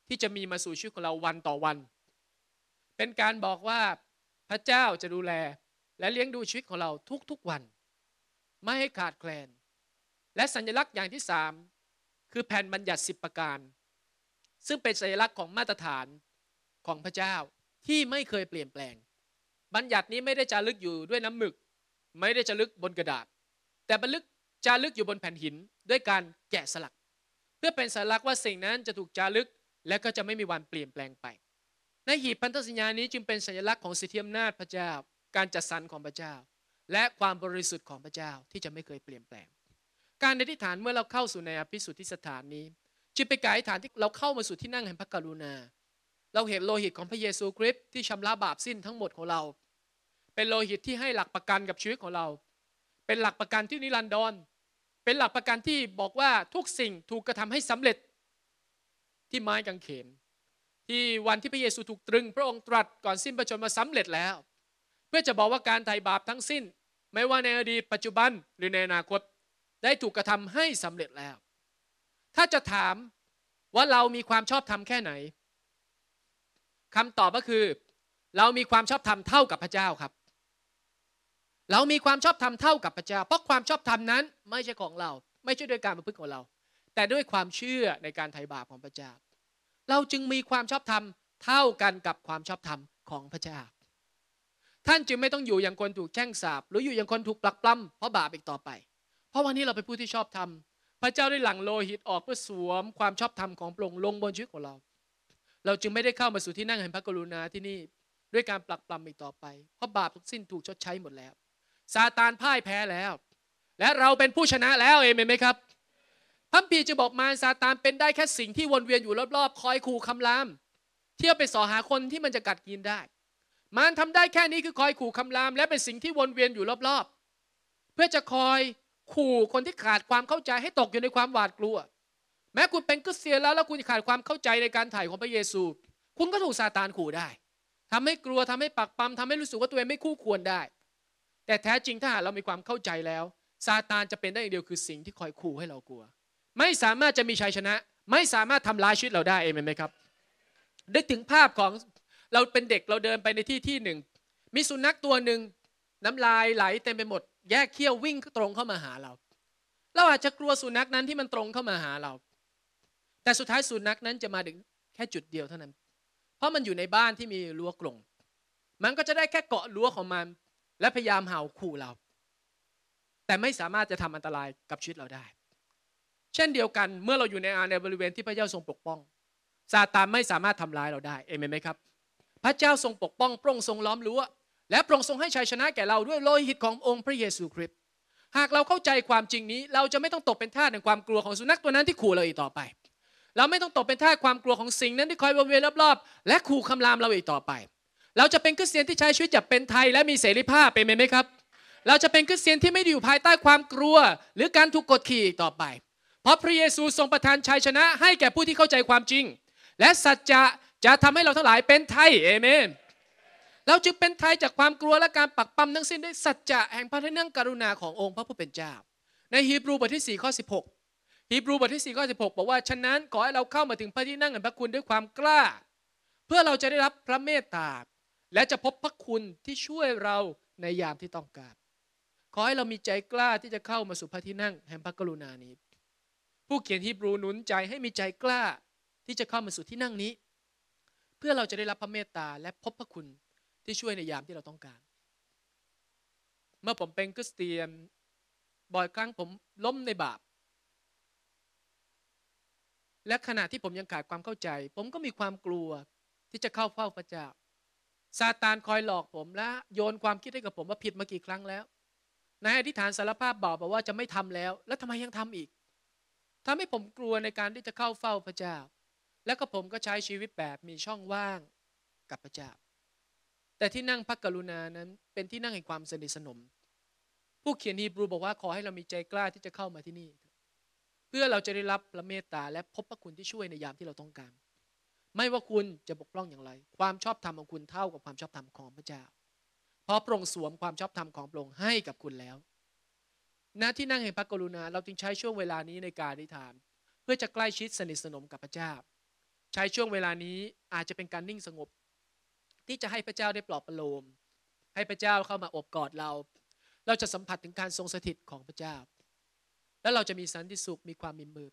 ที่จะมีมาสู่ชีวิตของเราวันต่อวัน เป็นการบอกว่าพระเจ้าจะดูแลและเลี้ยงดูชีวิตของเราทุก ๆวันไม่ให้ขาดแคลน และสัญลักษณ์อย่างที่สามคือแผ่นบัญญัติสิบประการ ซึ่งเป็นสัญลักษณ์ของมาตรฐานของพระเจ้าที่ไม่เคยเปลี่ยนแปลง บัญญัตินี้ไม่ได้จารึกอยู่ด้วยน้ำหมึก ไม่ได้จารึกบนกระดาษ แต่บันลึกจารึกอยู่บนแผ่นหินด้วยการแกะสลัก เพื่อเป็นสัญลักษณ์ว่าสิ่งนั้นจะถูกจารึกและก็จะไม่มีวันเปลี่ยนแปลงไปในหีบพันธสัญญานี้จึงเป็นสัญลักษณ์ของสิทธิอำนาจพระเจ้าการจัดสรรของพระเจ้าและความบริสุทธิ์ของพระเจ้าที่จะไม่เคยเปลี่ยนแปลง การอธิษฐานเมื่อเราเข้าสู่ในอภิสุทธิสถานนี้จิตไปกายฐานที่เราเข้ามาสู่ที่นั่งแห่งพระกรุณา เราเห็นโลหิตของพระเยซูคริสต์ที่ชำระบาปสิ้นทั้งหมดของเรา เป็นโลหิตที่ให้หลักประกันกับชีวิตของเรา เป็นหลักประกันที่นิรันดรเป็นหลักประกันที่บอกว่าทุกสิ่งถูกกระทำให้สำเร็จที่ไม้กางเขนที่วันที่พระเยซูถูกตรึงพระองค์ตรัสก่อนสิ้นประชนมาสำเร็จแล้ว เพื่อจะบอกว่าการไถ่บาปทั้งสิ้นไม่ว่าในอดีต ปัจจุบันหรือในอนาคตได้ถูกกระทำ ให้สำเร็จแล้ว ถ้าจะถามว่าเรามีความชอบธรรมแค่ไหน คำตอบก็คือ เรามีความชอบธรรมเท่ากับพระเจ้าครับ เรามีความชอบธรรมเท่ากับพระเจ้า เพราะความชอบธรรมนั้น ไม่ใช่ของเราไม่ใช่ด้วยการประพฤติของเรา แต่ด้วยความเชื่อในการไถ่บาปของพระเจ้าเราจึงมีความชอบธรรมเท่ากันกับความชอบธรรมของพระเจ้าท่านจึงไม่ต้องอยู่อย่างคนถูกแช่งสาบหรืออยู่อย่างคนถูกปลักปล้ำเพราะบาปอีกต่อไป เพราะวันนี้เราเป็นผู้ที่ชอบธรรมพระเจ้าได้หลั่งโลหิตออกเพื่อสวม ความชอบธรรมของพระองค์ลงบนชีวิตของเรา เราจึงไม่ได้เข้ามาสู่ที่นั่งแห่งพระกรุณาที่นี่ด้วยการปลักปล้ำอีกต่อไป เพราะบาปทุกสิ้นถูกชดใช้หมดแล้วซาตานพ่ายแพ้แล้ว และเราเป็นผู้ชนะแล้วเอเมนไหมครับพระพีจะบอกมาซาตานเป็นได้แค่สิ่งที่วนเวียนอยู่รอบๆ คอยขู่คำรามเที่ยวไปสอหาคนที่มันจะกัดกินได้มารทำได้แค่นี้คือคอยขู่คำรามและเป็นสิ่งที่วนเวียนอยู่รอบๆ เพื่อจะคอยขู่คนที่ขาดความเข้าใจให้ตกอยู่ในความหวาดกลัว แม้คุณเป็นกุเสียแล้ว แล้วคุณขาดความเข้าใจในการถ่ายของพระเยซู คุณก็ถูกซาตานขู่ได้ ทำให้กลัวทำให้ปักปั๊มทำให้รู้สึกว่าตัวเองไม่คู่ควรได้ แต่แท้จริงถ้าหากเรา มีความเข้าใจแล้วซาตานจะเป็นได้อย่างเดียวคือสิ่งที่คอยขู่ให้เรากลัว ไม่สามารถจะมีชัยชนะ ไม่สามารถทำร้ายชีวิตเราได้เองไหมครับ ได้ถึงภาพของเราเป็นเด็กเราเดินไปในที่ที่หนึ่งมีสุนัขตัวหนึ่งน้ำลายไหลเต็มไปหมด แยกเขี้ยววิ่งตรงเข้ามาหาเรา เราอาจจะกลัวสุนัขนั้นที่มันตรงเข้ามาหาเรา แต่สุดท้าย สุนัขนั้นจะมาถึงแค่จุดเดียวเท่านั้นเพราะมันอยู่ในบ้านที่มีรั้วกรงมันก็จะได้แค่เกาะรั้วของมัน และพยายามเห่าขู่เรา แต่ไม่สามารถจะทำอันตรายกับชีวิตเราได้ เช่นเดียวกันเมื่อเราอยู่ในอาณาบริเวณที่พระเจ้าทรงปกป้องซาตานไม่สามารถทำร้ายเราได้เอเมนไหมครับพระเจ้าทรงปกป้องพระองค์ทรงล้อมรั้วและพระองค์ทรงให้ชัยชนะแก่เราด้วยโลหิตขององค์พระเยซูคริสต์ หากเราเข้าใจความจริงนี้ เราจะไม่ต้องตกเป็นทาสแห่งความกลัวของสุนัขตัวนั้นที่ขู่เราอีกต่อไป เราไม่ต้องตกเป็นทาสความกลัวของสิ่งนั้นที่คอยวนเวียนรอบๆ และขู่คำรามเราอีกต่อไป เราจะเป็นคริสเตียนที่ใช้ชีวิตแบบเป็นไทยและมีเสรีภาพเป็นไหมครับ เราจะเป็นคริสเตียนที่ไม่ได้อยู่ภายใต้ความกลัว หรือการถูกกดขี่ต่อไป เพราะพระเยซูทรงประทานชัยชนะให้แก่ผู้ที่เข้าใจความจริง และสัจจะจะทำให้เราทั้งหลายเป็นไทย เอเมน เราจึงเป็นไทยจากความกลัวและการปักปั๊มทั้งสิ้นด้วยสัจจะแห่งพระเนื่องกรุณาขององค์พระผู้เป็นเจ้า ในฮีบรูบทที่4ข้อสิฮีบรูบทที่4ข้อสิบอกว่าฉะนั้นขอให้เราเข้ามาถึงพระที่นั่งแห่งพระคุณด้วยความกล้า เพื่อเราจะได้รับพระเมตตา และจะพบพระคุณที่ช่วยเราในยามที่ต้องการ ขอให้เรามีใจกล้าที่จะเข้ามาสู่พระที่นั่งแห่งพระกรุณานี้ ผู้เขียนฮีบรูหนุนใจให้มีใจกล้าที่จะเข้ามาสู่ที่นั่งนี้เพื่อเราจะได้รับพระเมตตาและพบพระคุณที่ช่วยในยามที่เราต้องการ เมื่อผมเป็นคริสเตียนบ่อยครั้งผมล้มในบาป และขณะที่ผมยังขาดความเข้าใจ ผมก็มีความกลัวที่จะเข้าเฝ้าพระเจ้าซาตานคอยหลอกผมและโยนความคิดให้กับผมว่าผิดมากี่ครั้งแล้วนายอธิษฐานสารภาพบอกบอกว่าจะไม่ทำแล้ว แล้วทำไมยังทำอีกทำให้ผมกลัวในการที่จะเข้าเฝ้าพระเจ้าแล้วก็ผมก็ใช้ชีวิตแบบมีช่องว่างกับพระเจ้าแต่ที่นั่งพระกรุณานั้นเป็นที่นั่งแห่งความสนิทสนม ผู้เขียนฮีบรูบอกว่าขอให้เรามีใจกล้าที่จะเข้ามาที่นี่ เพื่อเราจะได้รับพระเมตตาและพบพระคุณที่ช่วยในยามที่เราต้องการ ไม่ว่าคุณจะบกพร่องอย่างไร ความชอบธรรมของคุณเท่ากับความชอบธรรมของพระเจ้าเพราะพระองค์สวมความชอบธรรมของพระองค์ให้กับคุณแล้วณที่นั่งแห่งพระกรุณาเราจึงใช้ช่วงเวลานี้ในการอธิษฐาน เพื่อจะใกล้ชิดสนิทสนมกับพระเจ้าใช้ช่วงเวลานี้อาจจะเป็นการนิ่งสงบ ที่จะให้พระเจ้าได้ปลอบประโลมให้พระเจ้าเข้ามาอบกอดเรา เราจะสัมผัสถึงการทรงสถิตของพระเจ้า แล้วเราจะมีสันติสุขมีความมีมือ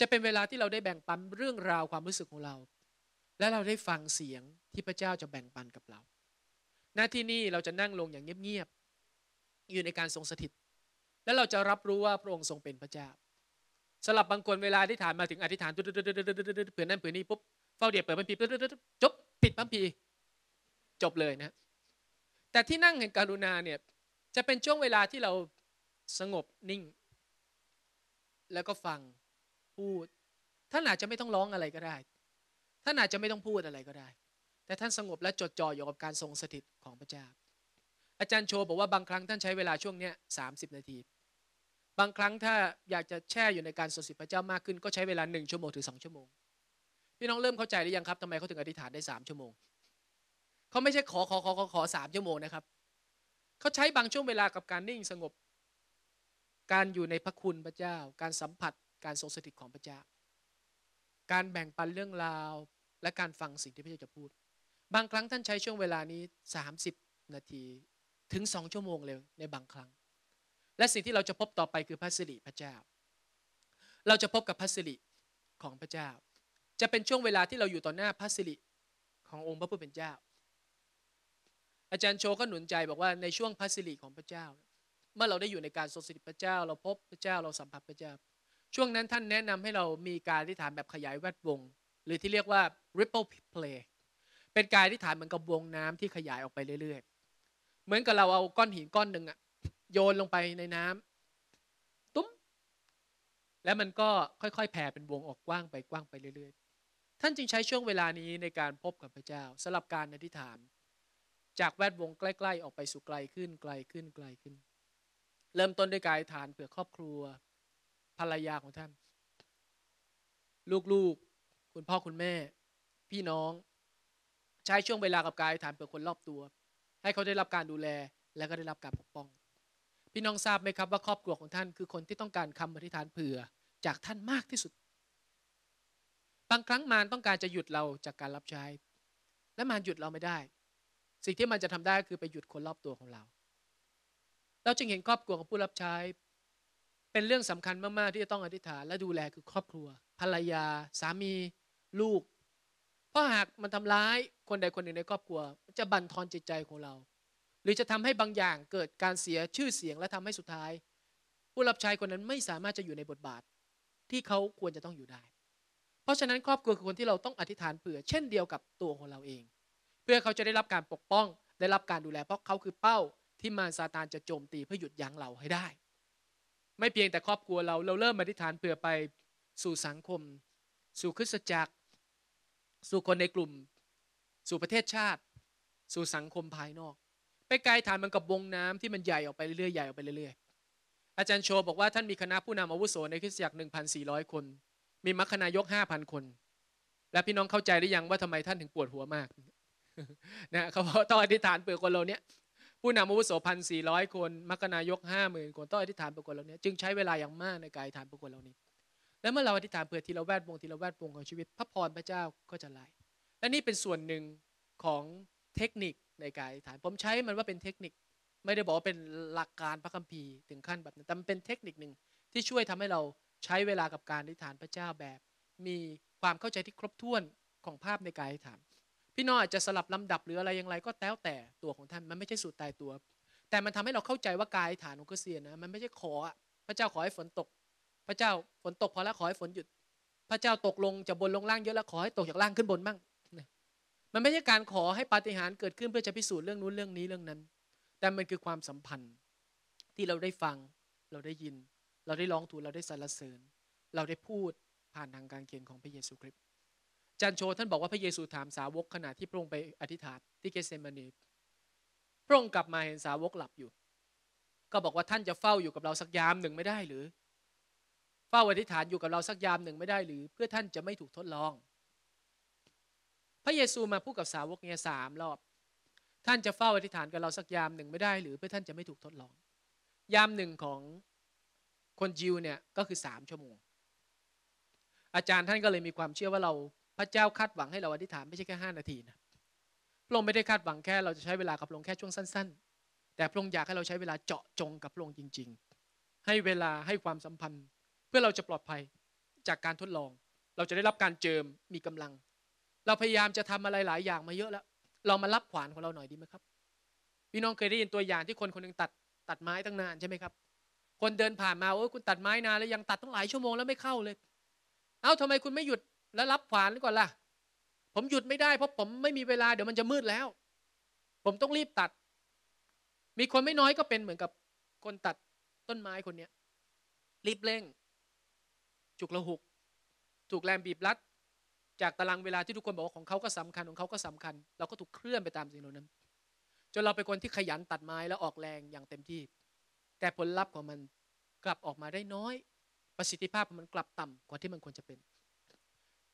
จะเป็นเวลาที่เราได้แบ่งปันเรื่องราวความรู้สึกของเรา และเราได้ฟังเสียงที่พระเจ้าจะแบ่งปันกับเราหน้าที่นี่เราจะนั่งลงอย่างเงียบ ๆ อยู่ในการทรงสถิต และเราจะรับรู้ว่าพระองค์ทรงเป็นพระเจ้าสลับบางคนเวลาอธิษฐานมา ถึงอธิษฐานเผื่อนั่นเผื่อนี่ปุ๊บเฝ้าเดียบเปิดบัญชีจบปิดบัญชีจบเลยนะ แต่ที่นั่งแห่งการุณาเนี่ยจะเป็นช่วงเวลาที่เราสงบนิ่ง แล้วก็ฟัง พูดท่านอาจจะไม่ต้องร้องอะไรก็ได้ท่านอาจจะไม่ต้องพูดอะไรก็ได้ แต่ท่านสงบและจดจ่ออยู่กับการทรงสถิตของพระเจ้าอาจารย์โชว์บอกว่าบางครั้งท่านใช้เวลาช่วงนี้สามสิบนาทีบางครั้งถ้าอยากจะแช่อยู่ในการสดสิทิพระเจ้ามากขึ้นก็ใช้เวลาหนึ่งชั่วโมงถึงสองชั่วโมงพี่น้องเริ่มเข้าใจหรือยังครับทำไมเขาถึงอธิษฐานได้สามชั่วโมงเขาไม่ใช่ขอขอขอขอขอสามชั่วโมงนะครับเขาใช้บางช่วงเวลากับการนิ่งสงบ การอยู่ในพระคุณพระเจ้า การสัมผัส การทรงสถิตของพระเจ้า การแบ่งปันเรื่องราวและการฟังสิ่งที่พระเจ้าจะพูด บางครั้งท่านใช้ช่วงเวลานี้30นาทีถึงสองชั่วโมงเลยในบางครั้งและสิ่งที่เราจะพบต่อไปคือพระสิริพระเจ้า เราจะพบกับพระสิริของพระเจ้า จะเป็นช่วงเวลาที่เราอยู่ต่อหน้าพระสิริขององค์พระผู้เป็นเจ้า อาจารย์โชก็หนุนใจบอกว่าในช่วงพระสิริของพระเจ้า เมื่อเราได้อยู่ในการทรงสิริพระเจ้า เราพบพระเจ้าเราสัมผัสพระเจ้า ช่วงนั้นท่านแนะนำให้เรามีการที่ถฐานแบบขยายแวดวง หรือที่เรียกว่า ripple play เป็นการที่ถฐานเหมือนกับวงน้ำที่ขยายออกไปเรื่อย ๆ เหมือนกับเราเอาก้อนหินก้อนหนึ่งอะโยนลงไปในน้ำ ตุ้ม แล้วมันก็ค่อยๆ แผ่เป็นวงออกกว้างไปกว้างไปเรื่อย ๆ ท่านจึงใช้ช่วงเวลานี้ในการพบกับพระเจ้าสลับการอธิษฐาน จากแวดวงใกล้ ๆ ออกไปสู่ไกลขึ้นไกลขึ้นไกลขึ้น เริ่มต้นด้วยการฐานเผื่อครอบครัว ภรรยาของท่าน ลูกๆคุณพ่อคุณแม่ พี่น้อง ใช้ช่วงเวลากับกาษฐานเผื่อคนรอบตัว ให้เขาได้รับการดูแลและก็ได้รับการปกป้องพี่น้องทราบไหมครับว่าครอบครัวของท่านคือคนที่ต้องการคำอธิษฐานเผื่อจากท่านมากที่สุด บางครั้งมารต้องการจะหยุดเราจากการรับใช้ และมารหยุดเราไม่ได้ สิ่งที่มันจะทำได้คือไปหยุดคนรอบตัวของเรา เราจึงเห็นครอบครัวของผู้รับใช้ เป็นเรื่องสำคัญมาก ๆ ที่จะต้องอธิษฐาน และดูแลคือครอบครัว ภรรยา สามี ลูก เพราะหากมันทำร้ายคนใดคนหนึ่งในครอบครัว จะบั่นทอนจิตใจของเราหรือจะทำให้บางอย่างเกิดการเสียชื่อเสียงและทำให้สุดท้าย ผู้รับใช้คนนั้นไม่สามารถจะอยู่ในบทบาทที่เขาควรจะต้องอยู่ได้ เพราะฉะนั้นครอบครัว คือคนที่เราต้องอธิษฐานเผื่อ เช่นเดียวกับตัวของเราเอง เพื่อเขาจะได้รับการปกป้อง ได้รับการดูแลเพราะเขาคือเป้าที่มารซาตานจะโจมตีเพื่อหยุดยั้งเราให้ได้ ไม่เพียงแต่ครอบครัวเราเราเริ่มอธิษฐานเผื่อไปสู่สังคม สู่คริสตจักร สู่คนในกลุ่ม สู่ประเทศชาติ สู่สังคมภายนอกไปไกลฐานมันกับวงน้ำที่มันใหญ่ออกไปเรื่อยๆใหญ่ออกไปเรื่อยๆอาจารย์โชบอกว่าท่านมีคณะผู้นำอาวุโส ในคริสตจักร1,400 คน มีมัคคณายก5,000คน และพี่น้องเข้าใจหรือยังว่าทำไมท่านถึงปวดหัวมากนะเขาต้องอธิษฐานเปิดคนเราเนี้ยผู้นำอาวุโสพันสี่ร้อยคนมรคนายกห้าหมื่นคนต้องอธิษฐานเปื่อคนเราเนี้จึงใช้เวลาอย่างมากในการอธิษฐานเปื่อคนเรานี้ และเมื่อเราอธิษฐานเปื่อทีละแวดวงทีละแวดวงของชีวิตพระพรพระเจ้าก็จะไหลและนี่เป็นส่วนหนึ่งของเทคนิคในกายอธิษฐานผมใช้มันว่าเป็นเทคนิคไม่ได้บอกว่าเป็นหลักการพระคัมภีร์ถึงขั้นแบบนั้นแต่มันเป็นเทคนิคหนึ่งที่ช่วยทำให้เราใช้เวลากับการอธิษฐานพระเจ้าแบบ มีความเข้าใจที่ครบถ้วนของภาพในกายอธิษฐานพี่น้องอาจจะสลับลำดับหรืออะไรอย่างไรก็แล้วแต่ตัวของท่านมันไม่ใช่สูตรตายตัว แต่มันทำให้เราเข้าใจว่ากายอธิษฐานของคริสเตียนนะมันไม่ใช่ขอพระเจ้าขอให้ฝนตก พระเจ้าฝนตกพอแล้วขอให้ฝนหยุด พระเจ้าตกลงจะบนลงล่างเยอะแล้วขอให้ตกจากล่างขึ้นบนบ้างมันไม่ใช่การขอให้ปาฏิหาริย์เกิดขึ้นเพื่อจะพิสูจน์เรื่องนู้นเรื่องนี้เรื่องนั้น แต่มันคือความสัมพันธ์ที่เราได้ฟัง เราได้ยิน เราได้ร้องถูเราได้สรรเสริญ เราได้พูดผ่านทางการเขียนของพระเยซูคริสต์ จันโชท่านบอกว่าพระเยซูถามสาวกขณะที่พระองค์ไปอธิษฐานที่เกสเซมานีพระองค์กลับมาเห็นสาวกหลับอยู่ ก็บอกว่าท่านจะเฝ้าอยู่กับเราสักยามหนึ่งไม่ได้หรือ เฝ้าอธิษฐานอยู่กับเราสักยามหนึ่งไม่ได้หรือ เพื่อท่านจะไม่ถูกทดลองพระเยซูมาพูดกับสาวกเนี่ยสามรอบ ท่านจะเฝ้าอธิษฐานกับเราสักยามหนึ่งไม่ได้ หรือเพื่อท่านจะไม่ถูกทดลอง ยามหนึ่งของคนยิวเนี่ยก็คือสามชั่วโมง อาจารย์ท่านก็เลยมีความเชื่อว่าเราพระเจ้าคาดหวังให้เราอธิษฐานไม่ใช่แค่ห้านาทีนะ พระองค์ไม่ได้คาดหวังแค่เราจะใช้เวลากับพระองค์แค่ช่วงสั้นๆ แต่พระองค์อยากให้เราใช้เวลาเจาะจงกับพระองค์จริง ๆ ให้เวลาให้ความสัมพันธ์เพื่อเราจะปลอดภัยจากการทดลอง เราจะได้รับการเจิมมีกำลังเราพยายามจะทำอะไรหลายอย่างมาเยอะแล้วเรามารับขวานของเราหน่อยดีไหมครับพี่น้องเคยได้ยินตัวอย่างที่คนคนนึงตัดตัดไม้ตั้งนานใช่ไหมครับ คนเดินผ่านมาโอ้คุณตัดไม้นานแล้วยังตัดตั้งหลายชั่วโมงแล้วไม่เข้าเลย เอ้าทำไมคุณไม่หยุดแล้วรับขวานก่อนล่ะ ผมหยุดไม่ได้เพราะผมไม่มีเวลาเดี๋ยวมันจะมืดแล้ว ผมต้องรีบตัด มีคนไม่น้อยก็เป็นเหมือนกับ คนตัดต้นไม้คนเนี้ยรีบเร่งจุกระหุกถูกแรงบีบรัดจากตารางเวลาที่ทุกคนบอกว่าของเขาก็สำคัญของเขาก็สำคัญ เราก็ถูกเคลื่อนไปตามสิ่งเหล่านั้นจนเราเป็นคนที่ขยันตัดไม้แล้วออกแรงอย่างเต็มที่ แต่ผลลัพธ์ของมันกลับออกมาได้น้อย ประสิทธิภาพของมันกลับต่ำกว่าที่มันควรจะเป็น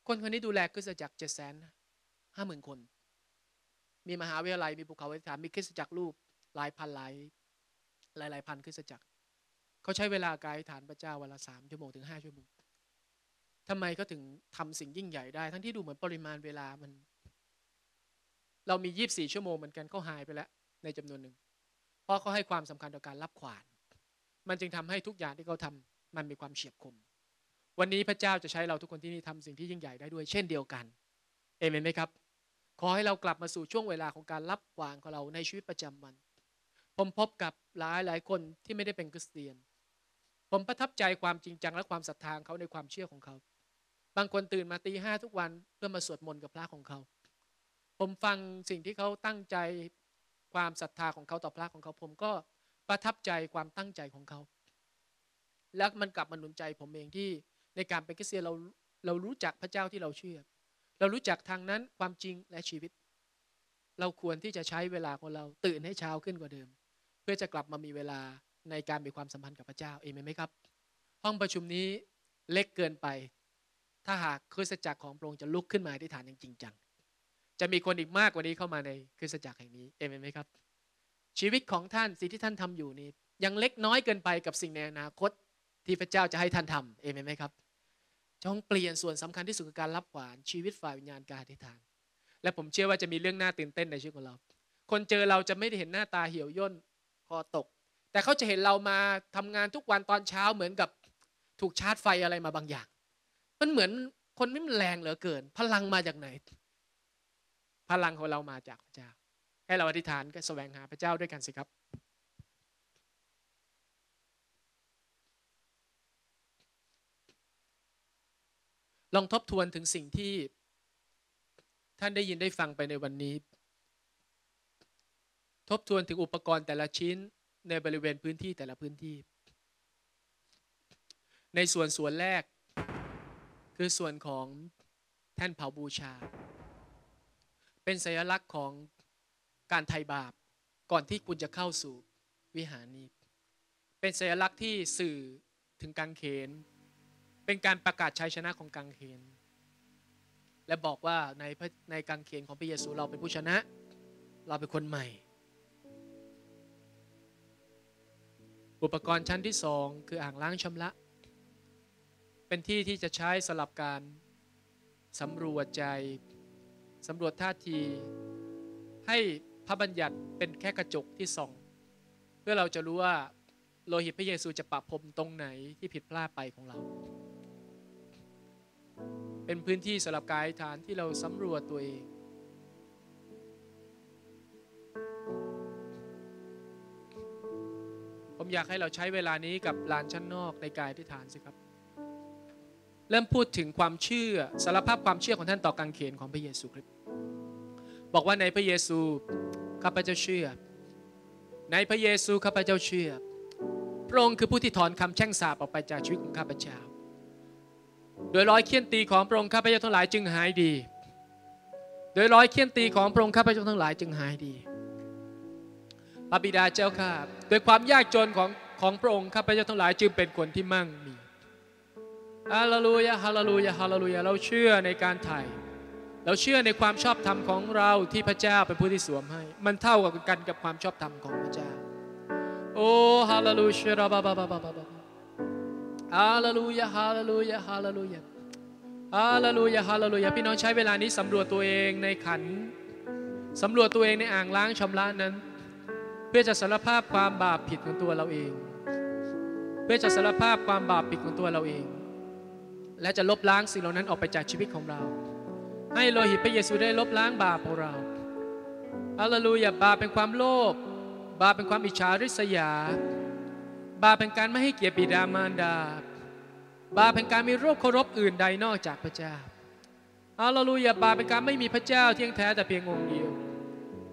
คนคนนี้ดูแลคริสตจักรเจ็ดแสนห้าหมื่นคนมีมหาวิทยาลัยมีภูเขาวิทยามีคริสตจักรรูปหลายพันหลายหลายหลายพันคริสตจักรเขาใช้เวลากายฐานพระเจ้าวันละสามชั่วโมงถึงห้าชั่วโมงทำไมก็ถึงทำสิ่งยิ่งใหญ่ได้ทั้งที่ดูเหมือนปริมาณเวลามัน เรามียีสบี่ชั่วโมงเหมือนกันก็หายไปแล้วในจำนวนหนึ่ง เพราะเขาให้ความสำคัญต่อการรับขวาน มันจึงทำให้ทุกอย่างที่เขาทามันมีความเฉียบคม วันนี้พระเจ้าจะใช้เราทุกคนที่นี่ทำสิ่งที่ยิ่งใหญ่ได้ด้วย เช่นเดียวกันเอเมนไหมครับ ขอให้เรากลับมาสู่ช่วงเวลาของการรับขวานของเราในชีวิตประจำวัน ผมพบกับหลายหลายคนที่ไม่ได้เป็นคริสเตียน ผมประทับใจความจริงจังและความศรัทธาเขาในความเชื่อของเขาบางคนตื่นมาตีห้าทุกวันเพื่อมาสวดมนต์กับพระของเขา ผมฟังสิ่งที่เขาตั้งใจความศรัทธาของเขาต่อพระของเขาผมก็ประทับใจความตั้งใจของเขา แล้วมันกลับมาหนุนใจผมเองที่ในการเป็นคริสเตียนเราเรารู้จักพระเจ้าที่เราเชื่อ เรารู้จักทางนั้นความจริงและชีวิต เราควรที่จะใช้เวลาของเราตื่นให้เช้าขึ้นกว่าเดิม เพื่อจะกลับมามีเวลาในการมีความสัมพันธ์กับพระเจ้าเองไหมครับ ห้องประชุมนี้เล็กเกินไปถ้าหากคริสตจักรของพระองค์จะลุกขึ้นมาอธิษฐานอย่างจริงจัง จะมีคนอีกมากกว่านี้เข้ามาในคริสตจักรแห่งนี้เอเมนไหมครับ ชีวิตของท่านสิ่งที่ท่านทำอยู่นี้ยังเล็กน้อยเกินไปกับสิ่งในอนาคตที่พระเจ้าจะให้ท่านทำเอเมนไหมครับจงเปลี่ยนส่วนสำคัญที่สุดคือการรับหวานชีวิตฝ่ายวิญญาณการอธิษฐานและผมเชื่อว่าจะมีเรื่องน่าตื่นเต้นในชีวิตของเรา คนเจอเราจะไม่ได้เห็นหน้าตาเหี่ยวย่นคอตก แต่เขาจะเห็นเรามาทำงานทุกวันตอนเช้าเหมือนกับถูกชาร์จไฟอะไรมาบางอย่างมันเหมือนคนไม่แรงเหลือเกิน พลังมาจากไหน พลังของเรามาจากพระเจ้า ให้เราอธิษฐานก็แสวงหาพระเจ้าด้วยกันสิครับ ลองทบทวนถึงสิ่งที่ ท่านได้ยินได้ฟังไปในวันนี้ ทบทวนถึงอุปกรณ์แต่ละชิ้นในบริเวณพื้นที่แต่ละพื้นที่ ในส่วนส่วนแรกคือส่วนของแท่นเผาบูชา เป็นสัญลักษณ์ของการไถ่บาปก่อนที่คุณจะเข้าสู่วิหารนี้เป็นสัญลักษณ์ที่สื่อถึงกังเขน เป็นการประกาศชัยชนะของกังเขน และบอกว่าในในกังเขนของพระเยซูเราเป็นผู้ชนะ เราเป็นคนใหม่ อุปกรณ์ชั้นที่สองคืออ่างล้างชำระเป็นที่ที่จะใช้สลับการสำรวจใจสำรวจท่าที ให้พระบัญญัติเป็นแค่กระจกที่ส่อง เพื่อเราจะรู้ว่าโลหิตพระเยซูจะปะพรมตรงไหนที่ผิดพลาดไปของเรา เป็นพื้นที่สำหรับกายฐานที่เราสำรวจตัวเอง ผมอยากให้เราใช้เวลานี้กับลานชั้นนอกในกายที่ฐานสิครับเริ่มพูดถึงความเชื่อสารภาพความเชื่อของท่านต่อกางเขนของพระเยซูคริสต์บอกว่าในพระเยซูข้าพเจ้าเชื่อ ในพระเยซูข้าพเจ้าเชื่อพระองค์คือผู้ที่ถอนคำแช่งสาปออกไปจากชีวิตของข้าพเจ้าโดยร้อยเคี่ยนตีของพระองค์ข้าพเจ้าทั้งหลายจึงหายดี โดยร้อยเคี่ยนตีของพระองค์ข้าพเจ้าทั้งหลายจึงหายดีพระบิดาเจ้าข้าโดยความยากจนของของพระองค์ข้าพเจ้าทั้งหลายจึงเป็นคนที่มั่งมีฮาเลลูยาฮาเลลูยาฮาเลลูยาเราเชื่อในการไถ่เราเชื่อในความชอบธรรมของเราที่พระเจ้าเป็นผู้ที่สวมให้ มันเท่ากับกันกับความชอบธรรมของพระเจ้า โอ้ฮาเลลูยาบาบาบาบาบาบาฮาเลลูยาฮาเลลูยาฮาเลลูยาฮาเลลูยาฮาเลลูยาพี่น้องใช้เวลานี้สำรวจตัวเองในขันสำรวจตัวเองในอ่างล้างชำระนั้น เพื่อจะสารภาพความบาปผิดของตัวเราเอง เพื่อจะสารภาพความบาปผิดของตัวเราเองและจะลบล้างสิ่งเหล่านั้นออกไปจากชีวิตของเรา ให้โลหิตพระเยซูได้ลบล้างบาปของเราอาลลลูยาบาปเป็นความโลภ บาปเป็นความอิจฉาริษยา บาปเป็นการไม่ให้เกียรติบิดามารดา บาปเป็นการมีโรคเคารพอื่นใดนอกจากพระเจ้าอาลลลูยาบาปเป็นการไม่มีพระเจ้าเที่ยงแท้แต่เพียงองค์เดียว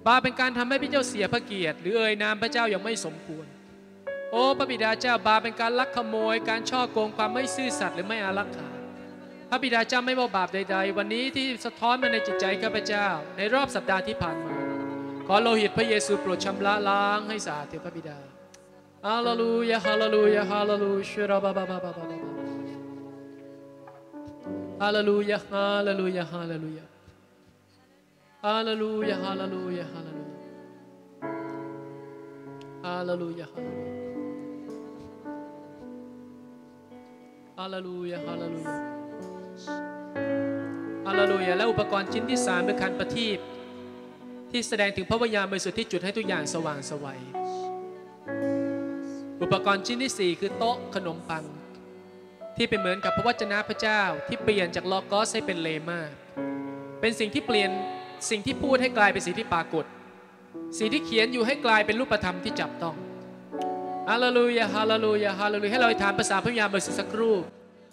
บาปเป็นการทำให้พระเจ้าเสียพระเกียรติ หรือเอ่ยนามพระเจ้าอย่างไม่สมควร โอ้พระบิดาเจ้าบาปเป็นการลักขโมย การช่อโกงความไม่ซื่อสัตย์หรือไม่อารักขาระบิดาเจ้าไม่ว่าบาปใดๆ วันนี้ที่สะท้อนมาในจิตใจข้าพเจ้า ในรอบสัปดาห์ที่ผ่านมาขอโลหิตพระเยซูโปรดชำระล้างให้สะอาดเถิดพระบิดาฮาเลลูยาฮาเลลูยาฮาเลลูชราบาบาบาบาบาฮาเลลูยา ฮาเลลูยา ฮาเลลูยา ฮาเลลูยา ฮาเลลูยา ฮาเลลูยา ฮาเลลูยา ฮาเลลูยาฮาเลลูยาฮาเลลูยาอาเลลูยาและอุปกรณ์ชิ้นที่สามเป็นคันประทีปที่แสดงถึงพระวิญญาณบริสุทธิ์ที่จุดให้ทุกอย่างสว่างสวัยอุปกรณ์ชิ้นที่สี่คือโต๊ะขนมปัง ที่เป็นเหมือนกับพระวจนะพระเจ้าที่เปลี่ยนจากลอกอสให้เป็นเลมาเป็นสิ่งที่เปลี่ยนสิ่งที่พูดให้กลายเป็นสิ่งที่ปรากฏสิ่งที่เขียนอยู่ให้กลายเป็นรูปธรรมที่จับต้องฮาเลลูยาฮาเลลูยาฮาเลลูยาให้เราอธิษฐานภาษาพระวิญญาณบริสุทธิ์สักครู่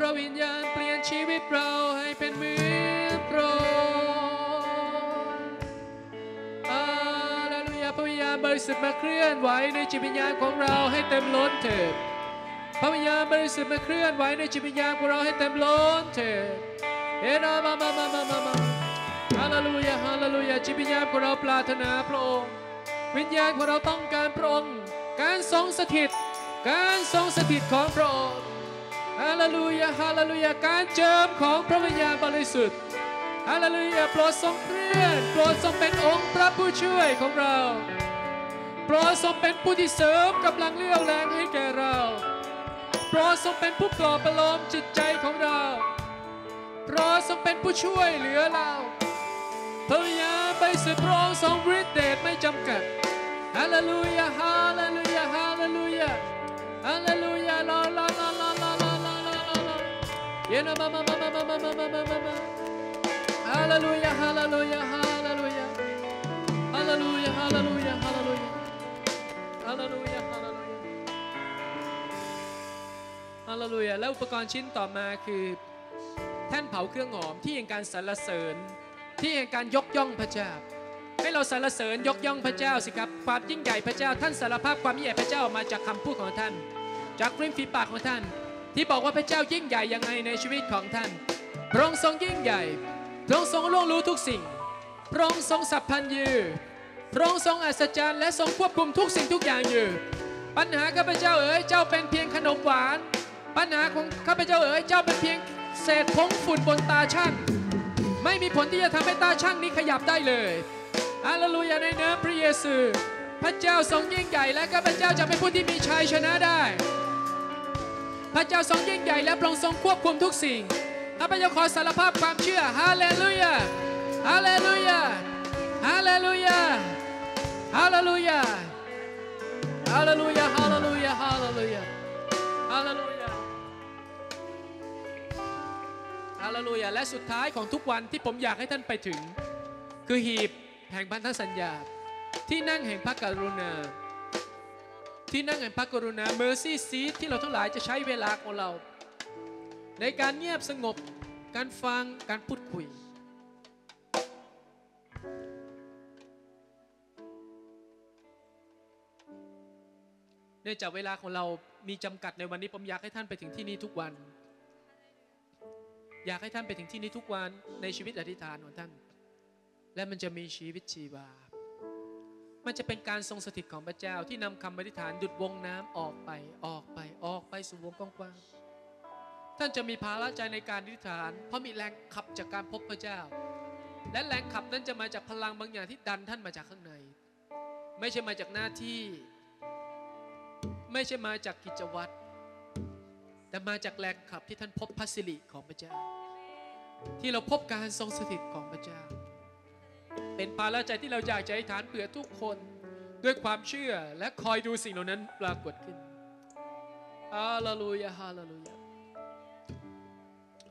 พระวิญญาณเปลี่ยนชีวิตเราให้เป็นมือรอาเลลยาพระวิญญาณบริสุทธิ์มาเคลื่อนไหวในจิตวิญญาณของเราให้เต็มล้นเถิดพระวิญญาณบริสุทธิ์มาเคลื่อนไหวในจิตวิญญาณของเราให้เต็มล้นเถิดเอามามามามามาฮาเลลูยาฮาเลลูยาจิตวิญญาณของเราปรารถนาพระองค์วิญญาณของเราต้องการพระองค์การทรงสถิต การทรงสถิตของพระองค์ฮาเลลูยาฮาเลลูยาการเจิมของพระวิญญาณบริสุทธิ์ฮาเลลูยาโปรดทรงเคลื่อนโปรดทรงเป็นองค์พระผู้ช่วยของเราโปรดทรงเป็นผู้ที่เสริมกำลังเลี้ยวแรงให้แก่เราโปรดทรงเป็นผู้ปลอบประโลมจิตใจของเราโปรดทรงเป็นผู้ช่วยเหลือเราพระวิญญาณไปสืบรองสองฤทธิ์เดชไม่จำกัดฮาเลลูยาฮาเลลูยาฮาเลลูยาฮาเลลูยาลาลาลาลาลาลาลาลาลาเยนมามามามามามามามามามาฮาเลลูยาฮาเลลูยาฮาเลลูยาฮาเลลูยาฮาเลลูยาฮาเลลูยาฮาเลลูยาฮาเลลูยาฮาเลลูยาและอุปกรณ์ชิ้นต่อมาคือแท่นเผาเครื่องหอมที่ยังการสรรเสริญที่แห่งการยกย่องพระเจ้า ให้เราสรรเสริญยกย่องพระเจ้าสิครับความยิ่งใหญ่พระเจ้า ท่านสารภาพความยิ่งใหญ่พระเจ้าออกมาจากคำพูดของท่าน จากริมฝีปากของท่าน ที่บอกว่าพระเจ้ายิ่งใหญ่ยังไงในชีวิตของท่านพระองค์ทรงยิ่งใหญ่พระองค์ทรงล่วงรู้ทุกสิ่งพระองค์ทรงสัพพัญญูพระองค์ทรงอัศจรรย์และทรงควบคุมทุกสิ่งทุกอย่างอยู่ ปัญหาข้าพเจ้าเอ๋ยเจ้าเป็นเพียงขนมหวาน ปัญหาของข้าพเจ้าเอ๋ยเจ้าเป็นเพียงเศษผงฝุ่นบนตาช่างไม่มีผลที่จะทำให้ตาช่างนี้ขยับได้เลยอาลลูยาในน้ำพระเยซู พระเจ้าทรงยิ่งใหญ่และก็พระเจ้าจะเป็นผู้ที่มีชัยชนะได้ พระเจ้าทรงยิ่งใหญ่และพระองค์ทรงควบคุมทุกสิ่งข้าพเจ้าขอสารภาพความเชื่อฮาเลลูยา ฮาเลลูยา ฮาเลลูยา ฮาเลลูยา ฮาเลลูยา ฮาเลลูยา ฮาเลลูยาฮาเลลูยาาเลลูยาและสุดท้ายของทุกวันที่ผมอยากให้ท่านไปถึง คือหีบแห่งพันธสัญญาที่นั่งแห่งพระกรุณา ที่นั่งแห่งพระกรุณาเมอร์ซี่ซีที่เราทั้งหลายจะใช้เวลาของเรา ในการเงียบสงบการฟังการพูดคุย เนื่องจากเวลาของเรามีจำกัดในวันนี้ผมอยากให้ท่านไปถึงที่นี่ทุกวันอยากให้ท่านไปถึงที่นี้ทุกวันในชีวิตอธิษฐานของท่าน และมันจะมีชีวิตชีวา มันจะเป็นการทรงสถิตของพระเจ้าที่นำคำอธิษฐานดุดวงน้ำออกไป ออกไป ออกไปสู่วงกว้างท่านจะมีภาระใจในการอธิษฐาน เพราะมีแรงขับจากการพบพระเจ้า และแรงขับนั้นจะมาจากพลังบางอย่างที่ดันท่านมาจากข้างใน ไม่ใช่มาจากหน้าที่ ไม่ใช่มาจากกิจวัตรแต่มาจากแรงขับที่ท่านพบพัสสิริของพระเจ้าที่เราพบการทรงสถิตของพระเจ้า เป็นภาระใจที่เราอยากจะอธิษฐานเผื่อทุกคน ด้วยความเชื่อและคอยดูสิ่งเหล่านั้นปรากฏขึ้นฮาเลลูยาฮาเลลูยา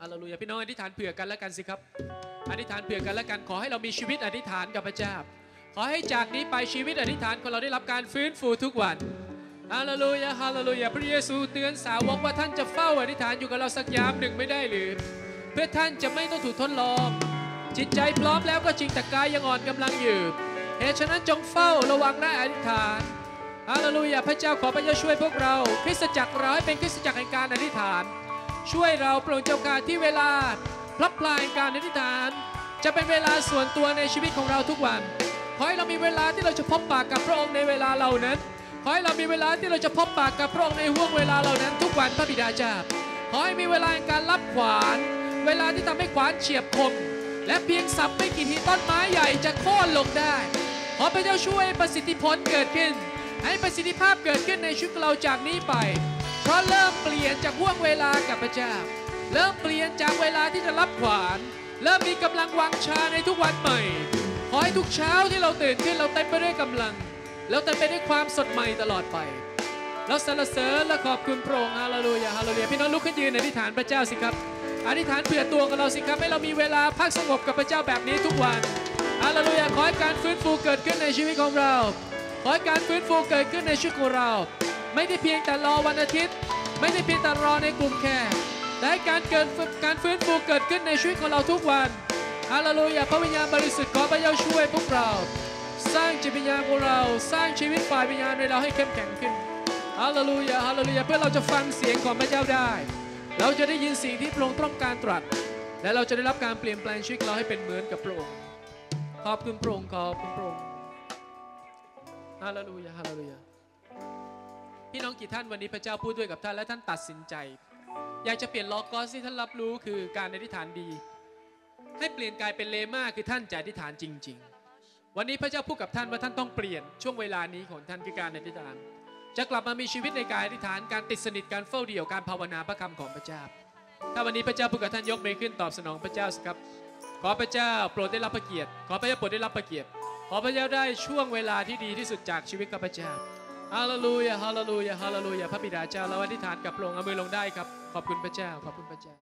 ฮาเลลูยาพี่น้องอธิษฐานเผื่อกันและกันสิครับ อธิษฐานเผื่อกันและกัน ขอให้เรามีชีวิตอธิษฐานกับพระเจ้า ขอให้จากนี้ไปชีวิตอธิษฐานของเราได้รับการฟื้นฟูทุกวันฮาเลลูยาฮาเลลูยาพระเยซู เตือนสาวกว่าท่านจะเฝ้าอธิษฐานอยู่กับเราสักยามหนึ่งไม่ได้หรือพื่อท่านจะไม่ต้องถูกทดลอง จิตใจพร้อม แล้วก็จริงแต่กายยังอ่อนกำลังอยู่เหตุฉะนั้นจงเฝ้าระวังและอธิษฐานฮาเลลูยาพระเจ้า ขอพระเจ้าช่วยพวกเราคริสตจักรเราให้เป็นคริสตจักรแห่งการอธิษฐาน ช่วยเราโปรดเจ้าการที่เวลาพลับพลายการอธิษฐาน จะเป็นเวลาส่วนตัวในชีวิตของเราทุกวัน ขอให้เรามีเวลาที่เราจะพบปากกับพระองค์ในเวลาเหล่านั้น ขอให้เรามีเวลาที่เราจะพบปากกับพระองค์ในห่วงเวลาเหล่านั้นทุกวันพระบิดาเจ้า ขอให้มีเวลาการรับขวานเวลาที่ทำให้ขวานเฉียบคมและเพียงสับไม่กี่ทีต้นไม้ใหญ่จะโค่นลงได้ขอพระเจ้าช่วยประสิทธิผลเกิดขึ้น ให้ประสิทธิภาพเกิดขึ้นในชีวิตเราจากนี้ไปเพราะเริ่มเปลี่ยนจากห่วงเวลากับพระเจ้า เริ่มเปลี่ยนจากเวลาที่จะรับขวานเริ่มมีกำลังวังชาในทุกวันใหม่ขอให้ทุกเช้าที่เราตื่นขึ้นเราเต็มไปด้วยกำลังเราเต็มไปด้วยความสดใหม่ตลอดไป เราสรรเสริญและขอบคุณพระองค์ฮาเลลูยาฮาเลลูยาพี่น้องลุกขึ้นยืนในที่ฐานพระเจ้าสิครับอธิษฐานเผื่อตัวกับเราสิครับให้เรามีเวลาพักสงบกับพระเจ้าแบบนี้ทุกวันอาเลลูยาขอให้การฟื้นฟูเกิดขึ้นในชีวิตของเรา ขอให้การฟื้นฟูเกิดขึ้นในชีวิตของเรา ไม่ได้เพียงแต่รอวันอาทิตย์ ไม่ได้เพียงแต่รอในกลุ่มแค่แต่ให้การเกิดการฟื้นฟูเกิดขึ้นในชีวิตของเราทุกวันฮาเลลูยาพระวิญญาณบริสุทธิ์ขอพระเจ้าช่วยพวกเรา สร้างจิตวิญญาณของเรา สร้างชีวิตฝ่ายวิญญาณในเราให้เข้มแข็งขึ้นฮาเลลูยาฮาเลลูยาเพื่อเราจะฟังเสียงของพระเจ้าได้เราจะได้ยินสิ่งที่พระองค์ต้องการตรัส และเราจะได้รับการเปลี่ยนแปลงชีวิตเราให้เป็นเหมือนกับพระองค์ขอบคุณพระองค์ขอบคุณพระองค์ฮาเลลูยาฮาเลลูยาพี่น้องกี่ท่านวันนี้พระเจ้าพูดด้วยกับท่านและท่านตัดสินใจ อยากจะเปลี่ยนลอกอสที่ท่านรับรู้คือการอธิษฐานดี ให้เปลี่ยนกลายเป็นเลมาคือท่านจะอธิษฐานจริง ๆ วันนี้พระเจ้าพูดกับท่านว่าท่านต้องเปลี่ยนช่วงเวลานี้ของท่านคือการอธิษฐานจะกลับมามีชีวิตในการอธิษฐานการติดสนิทการเฝ้าเดี่ยวการภาวนาพระคำของพระเจ้าถ้าวันนี้พระเจ้าผู้กับท่านยกมือขึ้นตอบสนองพระเจ้าสิครับ ขอพระเจ้าโปรดได้รับพระเกียรติขอพระเจ้าโปรดได้รับพระเกียรติ ขอพระเจ้าได้ช่วงเวลาที่ดีที่สุดจากชีวิตข้าพเจ้าฮาเลลูยาฮาเลลูยาฮาเลลูยาพระบิดาเจ้าเราอธิษฐานกับพระองค์เอามือลงได้ครับขอบคุณพระเจ้า ขอบคุณพระเจ้า